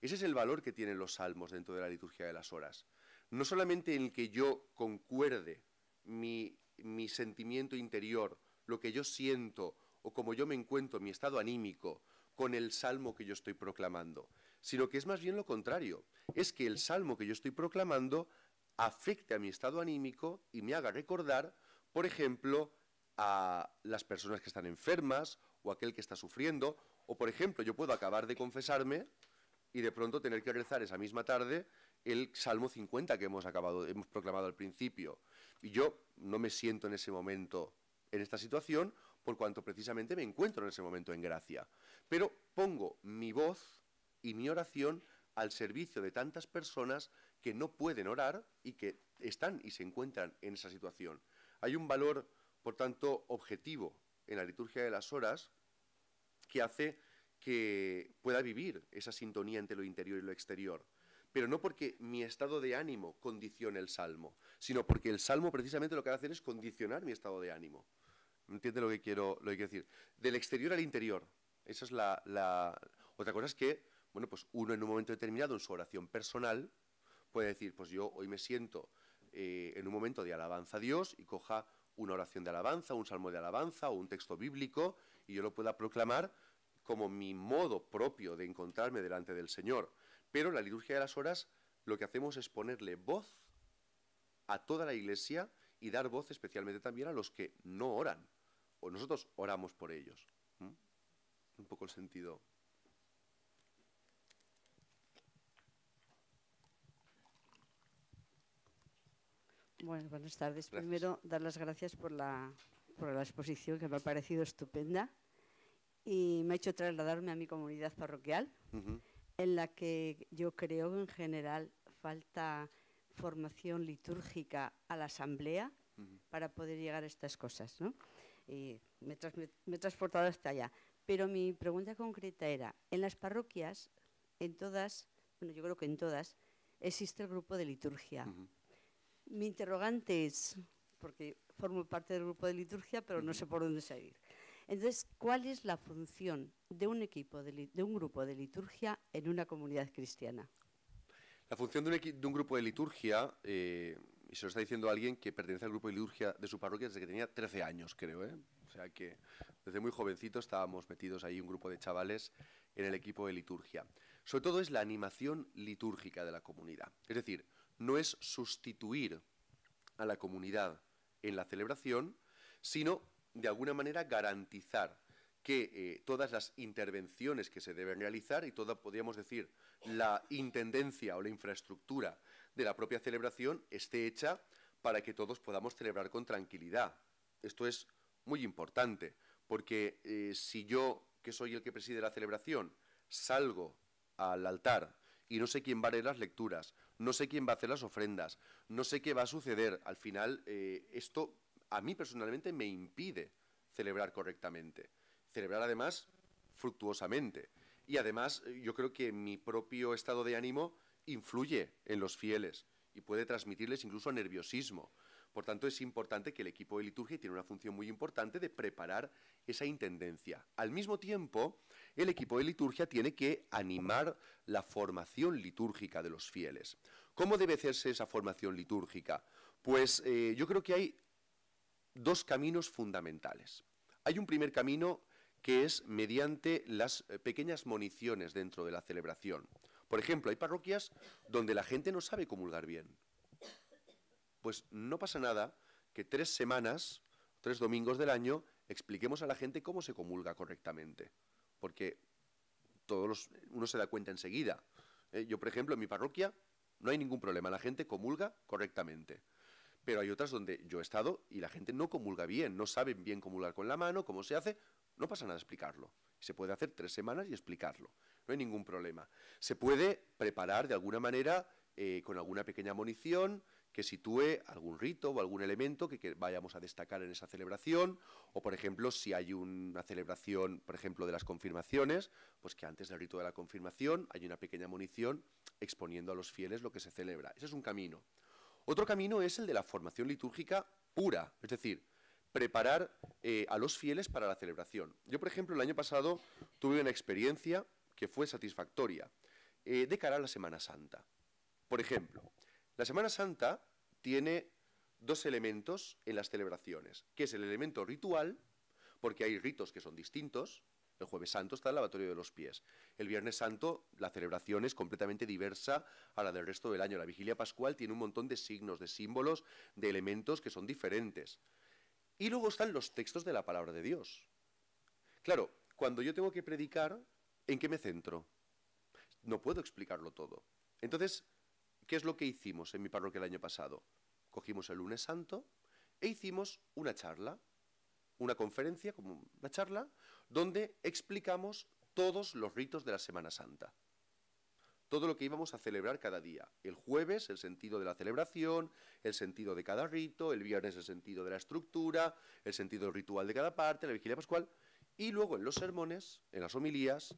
Ese es el valor que tienen los salmos dentro de la liturgia de las horas. No solamente en el que yo concuerde mi, mi sentimiento interior, lo que yo siento o como yo me encuentro, mi estado anímico, con el salmo que yo estoy proclamando, sino que es más bien lo contrario, es que el salmo que yo estoy proclamando afecte a mi estado anímico y me haga recordar por ejemplo, a las personas que están enfermas o aquel que está sufriendo, o por ejemplo, yo puedo acabar de confesarme y de pronto tener que rezar esa misma tarde el Salmo 50 que hemos, acabado, hemos proclamado al principio. Y yo no me siento en ese momento en esta situación por cuanto precisamente me encuentro en ese momento en gracia. Pero pongo mi voz y mi oración al servicio de tantas personas que no pueden orar y que están y se encuentran en esa situación. Hay un valor, por tanto, objetivo en la liturgia de las horas que hace que pueda vivir esa sintonía entre lo interior y lo exterior. Pero no porque mi estado de ánimo condicione el salmo, sino porque el salmo precisamente lo que va a hacer es condicionar mi estado de ánimo. ¿Entiende lo que quiero, lo que quiero decir? Del exterior al interior. Esa es la, la... Otra cosa es que, bueno, pues uno en un momento determinado en su oración personal puede decir, pues yo hoy me siento eh, en un momento de alabanza a Dios y coja una oración de alabanza, un salmo de alabanza o un texto bíblico y yo lo pueda proclamar como mi modo propio de encontrarme delante del Señor. Pero la liturgia de las horas lo que hacemos es ponerle voz a toda la iglesia y dar voz especialmente también a los que no oran. O nosotros oramos por ellos. ¿Mm? Un poco el sentido buenas tardes. Primero, dar las gracias por la, por la exposición que me ha parecido estupenda y me ha hecho trasladarme a mi comunidad parroquial, en la que yo creo que en general falta formación litúrgica a la asamblea para poder llegar a estas cosas. ¿no? Y me, he transportado hasta allá. Pero mi pregunta concreta era, en las parroquias, en todas, bueno, yo creo que en todas, existe el grupo de liturgia. Mi interrogante es, porque formo parte del grupo de liturgia, pero no sé por dónde seguir. Entonces, ¿cuál es la función de un equipo, de, un grupo de liturgia en una comunidad cristiana? La función de un, grupo de liturgia, eh, y se lo está diciendo alguien que pertenece al grupo de liturgia de su parroquia desde que tenía 13 años, creo, ¿eh? O sea que desde muy jovencito estábamos metidos ahí un grupo de chavales en el equipo de liturgia. Sobre todo es la animación litúrgica de la comunidad. Es decir, no es sustituir a la comunidad en la celebración, sino de alguna manera garantizar que eh, todas las intervenciones que se deben realizar y toda, podríamos decir, la intendencia o la infraestructura de la propia celebración esté hecha para que todos podamos celebrar con tranquilidad. Esto es muy importante, porque eh, si yo, que soy el que preside la celebración, salgo al altar y no sé quién va a leer las lecturas, no sé quién va a hacer las ofrendas, no sé qué va a suceder. Al final, eh, esto a mí personalmente me impide celebrar correctamente, celebrar además fructuosamente. Y además, eh, yo creo que mi propio estado de ánimo influye en los fieles y puede transmitirles incluso nerviosismo. Por tanto, es importante que el equipo de liturgia tiene una función muy importante de preparar esa intendencia. Al mismo tiempo, el equipo de liturgia tiene que animar la formación litúrgica de los fieles. ¿Cómo debe hacerse esa formación litúrgica? Pues eh, yo creo que hay dos caminos fundamentales. Hay un primer camino que es mediante las eh, pequeñas municiones dentro de la celebración. Por ejemplo, hay parroquias donde la gente no sabe comulgar bien pues no pasa nada que tres semanas, tres domingos del año, expliquemos a la gente cómo se comulga correctamente. Porque todos uno se da cuenta enseguida. Eh, yo, por ejemplo, en mi parroquia no hay ningún problema, la gente comulga correctamente. Pero hay otras donde yo he estado y la gente no comulga bien, no saben bien comulgar con la mano, cómo se hace, no pasa nada explicarlo. Se puede hacer tres semanas y explicarlo, no hay ningún problema. Se puede preparar de alguna manera eh, con alguna pequeña munición, que sitúe algún rito o algún elemento que, vayamos a destacar en esa celebración, o por ejemplo, si hay una celebración, por ejemplo, de las confirmaciones, pues que antes del rito de la confirmación hay una pequeña munición exponiendo a los fieles lo que se celebra. Ese es un camino. Otro camino es el de la formación litúrgica pura, es decir, preparar eh, a los fieles para la celebración. Yo, por ejemplo, el año pasado tuve una experiencia que fue satisfactoria eh, de cara a la Semana Santa. Por ejemplo, la Semana Santa tiene dos elementos en las celebraciones, que es el elemento ritual, porque hay ritos que son distintos. El jueves santo está el lavatorio de los pies. El viernes santo la celebración es completamente diversa a la del resto del año. La vigilia pascual tiene un montón de signos, de símbolos, de elementos que son diferentes. Y luego están los textos de la palabra de Dios. Claro, cuando yo tengo que predicar, ¿en qué me centro? No puedo explicarlo todo. Entonces, ¿Qué es lo que hicimos en mi parroquia el año pasado? Cogimos el lunes santo e hicimos una charla, una conferencia, como una charla, donde explicamos todos los ritos de la Semana Santa. Todo lo que íbamos a celebrar cada día. El jueves, el sentido de la celebración, el sentido de cada rito, el viernes, el sentido de la estructura, el sentido ritual de cada parte, la vigilia pascual. Y luego en los sermones, en las homilías,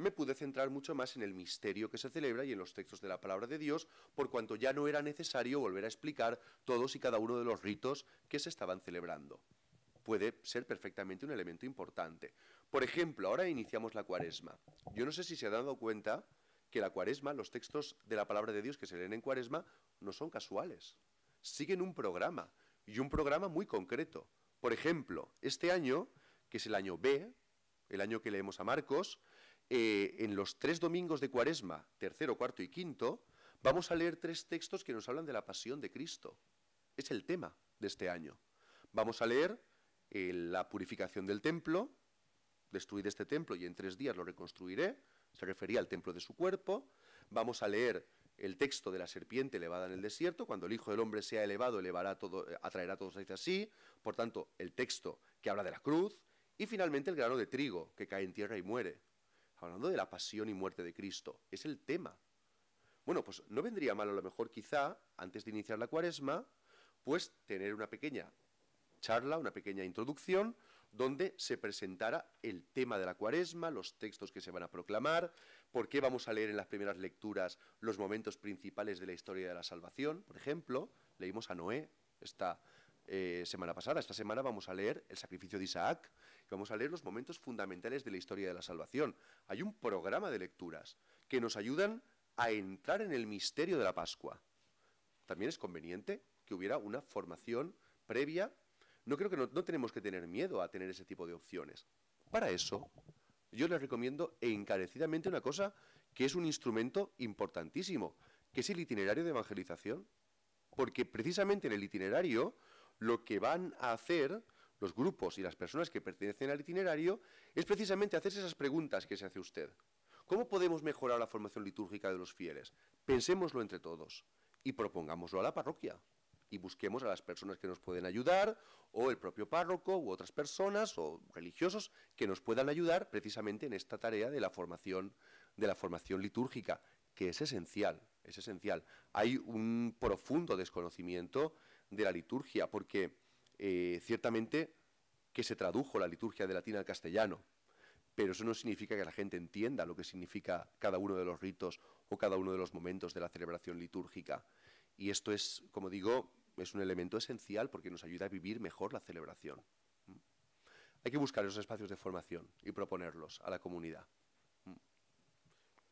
me pude centrar mucho más en el misterio que se celebra y en los textos de la palabra de Dios, por cuanto ya no era necesario volver a explicar todos y cada uno de los ritos que se estaban celebrando. Puede ser perfectamente un elemento importante. Por ejemplo, ahora iniciamos la cuaresma. Yo no sé si se ha dado cuenta que la cuaresma, los textos de la palabra de Dios que se leen en cuaresma, no son casuales. Siguen un programa, y un programa muy concreto. Por ejemplo, este año, que es el año B, el año que leemos a Marcos, eh, en los tres domingos de Cuaresma, tercero, cuarto y quinto, vamos a leer tres textos que nos hablan de la pasión de Cristo. Es el tema de este año. Vamos a leer eh, la purificación del templo, destruir este templo y en tres días lo reconstruiré, se refería al templo de su cuerpo. Vamos a leer el texto de la serpiente elevada en el desierto, cuando el Hijo del Hombre sea elevado, elevará todo, eh, atraerá a todos hacia sí, por tanto, el texto que habla de la cruz, y finalmente el grano de trigo que cae en tierra y muere hablando de la pasión y muerte de Cristo, es el tema. Bueno, pues no vendría mal a lo mejor quizá, antes de iniciar la cuaresma, pues tener una pequeña charla, una pequeña introducción, donde se presentara el tema de la cuaresma, los textos que se van a proclamar, por qué vamos a leer en las primeras lecturas los momentos principales de la historia de la salvación. Por ejemplo, leímos a Noé esta eh, semana pasada, esta semana vamos a leer el sacrificio de Isaac, vamos a leer los momentos fundamentales de la historia de la salvación. Hay un programa de lecturas que nos ayudan a entrar en el misterio de la Pascua. También es conveniente que hubiera una formación previa. No creo que no, tenemos que tener miedo a tener ese tipo de opciones. Para eso, yo les recomiendo encarecidamente una cosa que es un instrumento importantísimo, que es el itinerario de evangelización. Porque precisamente en el itinerario lo que van a hacer los grupos y las personas que pertenecen al itinerario, es precisamente hacerse esas preguntas que se hace usted. ¿Cómo podemos mejorar la formación litúrgica de los fieles? Pensémoslo entre todos y propongámoslo a la parroquia y busquemos a las personas que nos pueden ayudar, o el propio párroco, u otras personas, o religiosos, que nos puedan ayudar precisamente en esta tarea de la formación, de la formación litúrgica, que es esencial, es esencial. Hay un profundo desconocimiento de la liturgia, porque eh, ciertamente que se tradujo la liturgia de latín al castellano, pero eso no significa que la gente entienda lo que significa cada uno de los ritos o cada uno de los momentos de la celebración litúrgica. Y esto es, como digo, es un elemento esencial porque nos ayuda a vivir mejor la celebración. ¿Mm? Hay que buscar esos espacios de formación y proponerlos a la comunidad. ¿Mm?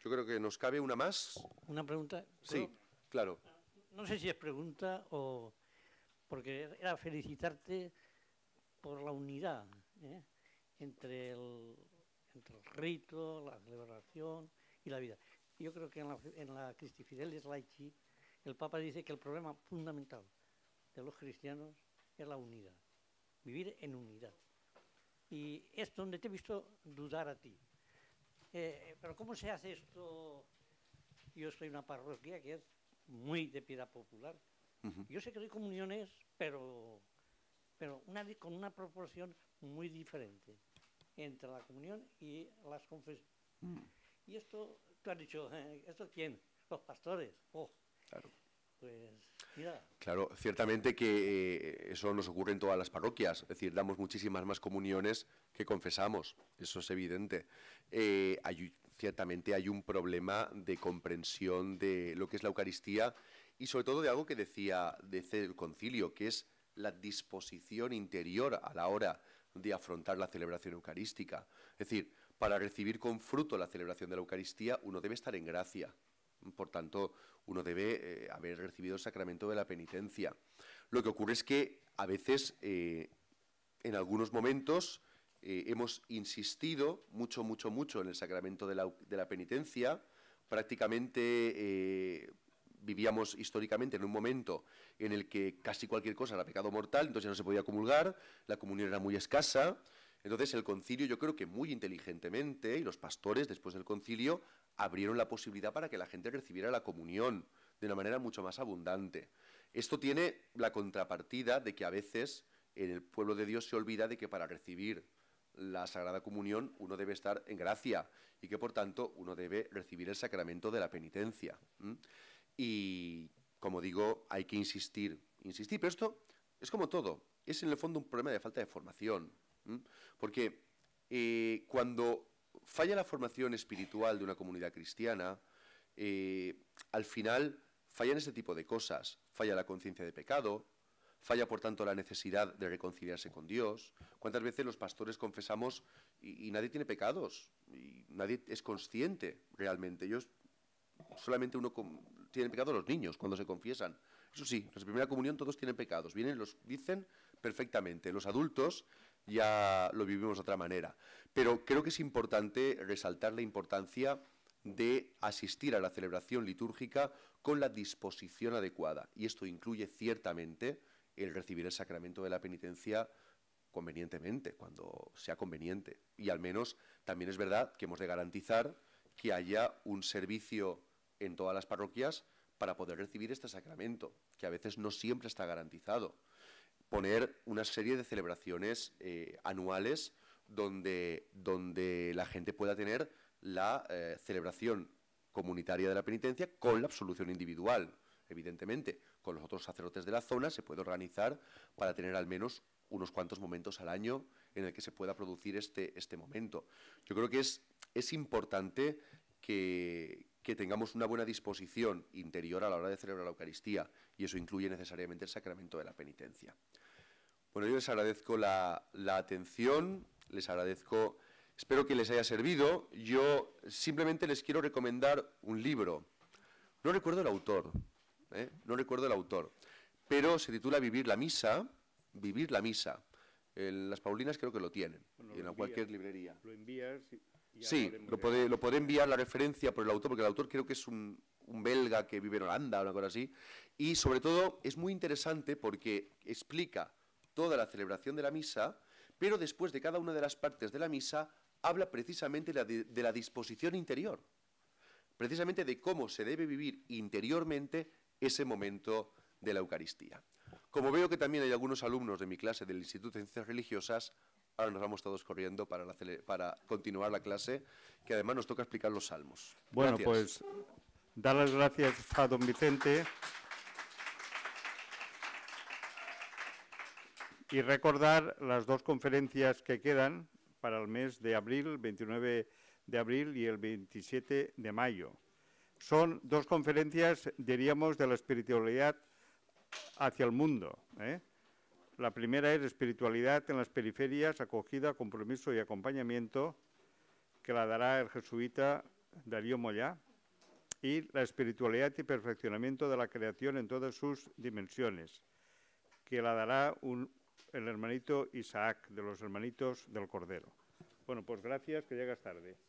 Yo creo que nos cabe una más. Una pregunta. Sí, claro. No sé si es pregunta o porque era felicitarte por la unidad ¿eh? entre, el, rito, la celebración y la vida. Yo creo que en la, en la Laici el Papa dice que el problema fundamental de los cristianos es la unidad, vivir en unidad. Y es donde te he visto dudar a ti. Eh, pero ¿cómo se hace esto? Yo soy una parroquia que es muy de piedad popular, yo sé que hay comuniones, pero, pero con una proporción muy diferente entre la comunión y las confesiones. Mm. Y esto, tú has dicho, eh, ¿esto quién? Los pastores. Oh. Claro. Pues mira. Claro, ciertamente que eh, eso nos ocurre en todas las parroquias, es decir, damos muchísimas más comuniones que confesamos, eso es evidente. Eh, ciertamente hay un problema de comprensión de lo que es la Eucaristía y sobre todo de algo que decía de el concilio, que es la disposición interior a la hora de afrontar la celebración eucarística. Es decir, para recibir con fruto la celebración de la Eucaristía uno debe estar en gracia. Por tanto, uno debe eh, haber recibido el sacramento de la penitencia. Lo que ocurre es que a veces, eh, en algunos momentos, eh, hemos insistido mucho, mucho, mucho en el sacramento de la, de la penitencia, prácticamente vivíamos históricamente en un momento en el que casi cualquier cosa era pecado mortal, entonces ya no se podía comulgar, la comunión era muy escasa. Entonces el concilio yo creo que muy inteligentemente, y los pastores después del concilio, abrieron la posibilidad para que la gente recibiera la comunión de una manera mucho más abundante. Esto tiene la contrapartida de que a veces en el pueblo de Dios se olvida de que para recibir la Sagrada Comunión uno debe estar en gracia y que por tanto uno debe recibir el sacramento de la penitencia. Y, como digo, hay que insistir, insistir, pero esto es como todo, es en el fondo un problema de falta de formación, porque eh, cuando falla la formación espiritual de una comunidad cristiana, eh, al final fallan ese tipo de cosas, falla la conciencia de pecado, falla por tanto la necesidad de reconciliarse con Dios. ¿Cuántas veces los pastores confesamos y, nadie tiene pecados? Y nadie es consciente realmente. Yo solamente uno tienen pecado los niños cuando se confiesan. Eso sí, en la primera comunión todos tienen pecados, vienen los dicen perfectamente. Los adultos ya lo vivimos de otra manera, pero creo que es importante resaltar la importancia de asistir a la celebración litúrgica con la disposición adecuada y esto incluye ciertamente el recibir el sacramento de la penitencia convenientemente, cuando sea conveniente. Y al menos también es verdad que hemos de garantizar que haya un servicio en todas las parroquias para poder recibir este sacramento, que a veces no siempre está garantizado. Poner una serie de celebraciones eh, anuales donde, donde, la gente pueda tener la eh, celebración comunitaria de la penitencia con la absolución individual. Evidentemente, con los otros sacerdotes de la zona se puede organizar para tener al menos unos cuantos momentos al año en el que se pueda producir este, este momento. Yo creo que es, es importante que, que tengamos una buena disposición interior a la hora de celebrar la Eucaristía, y eso incluye necesariamente el sacramento de la penitencia. Bueno, yo les agradezco la, atención, les agradezco, espero que les haya servido. Yo simplemente les quiero recomendar un libro. No recuerdo el autor, ¿eh? no recuerdo el autor, pero se titula Vivir la misa, Vivir la misa. las Paulinas creo que lo tienen, en cualquier librería. Lo Sí, lo puede enviar la referencia por el autor, porque el autor creo que es un, belga que vive en Holanda o algo así. Y sobre todo es muy interesante porque explica toda la celebración de la misa, pero después de cada una de las partes de la misa habla precisamente de la disposición interior, precisamente de cómo se debe vivir interiormente ese momento de la Eucaristía. Como veo que también hay algunos alumnos de mi clase del Instituto de Ciencias Religiosas, Ahora nos vamos todos corriendo para, continuar la clase, que además nos toca explicar los salmos. Bueno, pues dar las gracias a don Vicente. Y recordar las dos conferencias que quedan para el mes de abril, 29 de abril y el 27 de mayo. Son dos conferencias, diríamos, de la espiritualidad hacia el mundo. ¿eh? La primera es espiritualidad en las periferias, acogida, compromiso y acompañamiento, que la dará el jesuita Darío Mollá, y la espiritualidad y perfeccionamiento de la creación en todas sus dimensiones, que la dará el hermanito Isaac, de los hermanitos del Cordero. Bueno, pues gracias, que llegas tarde.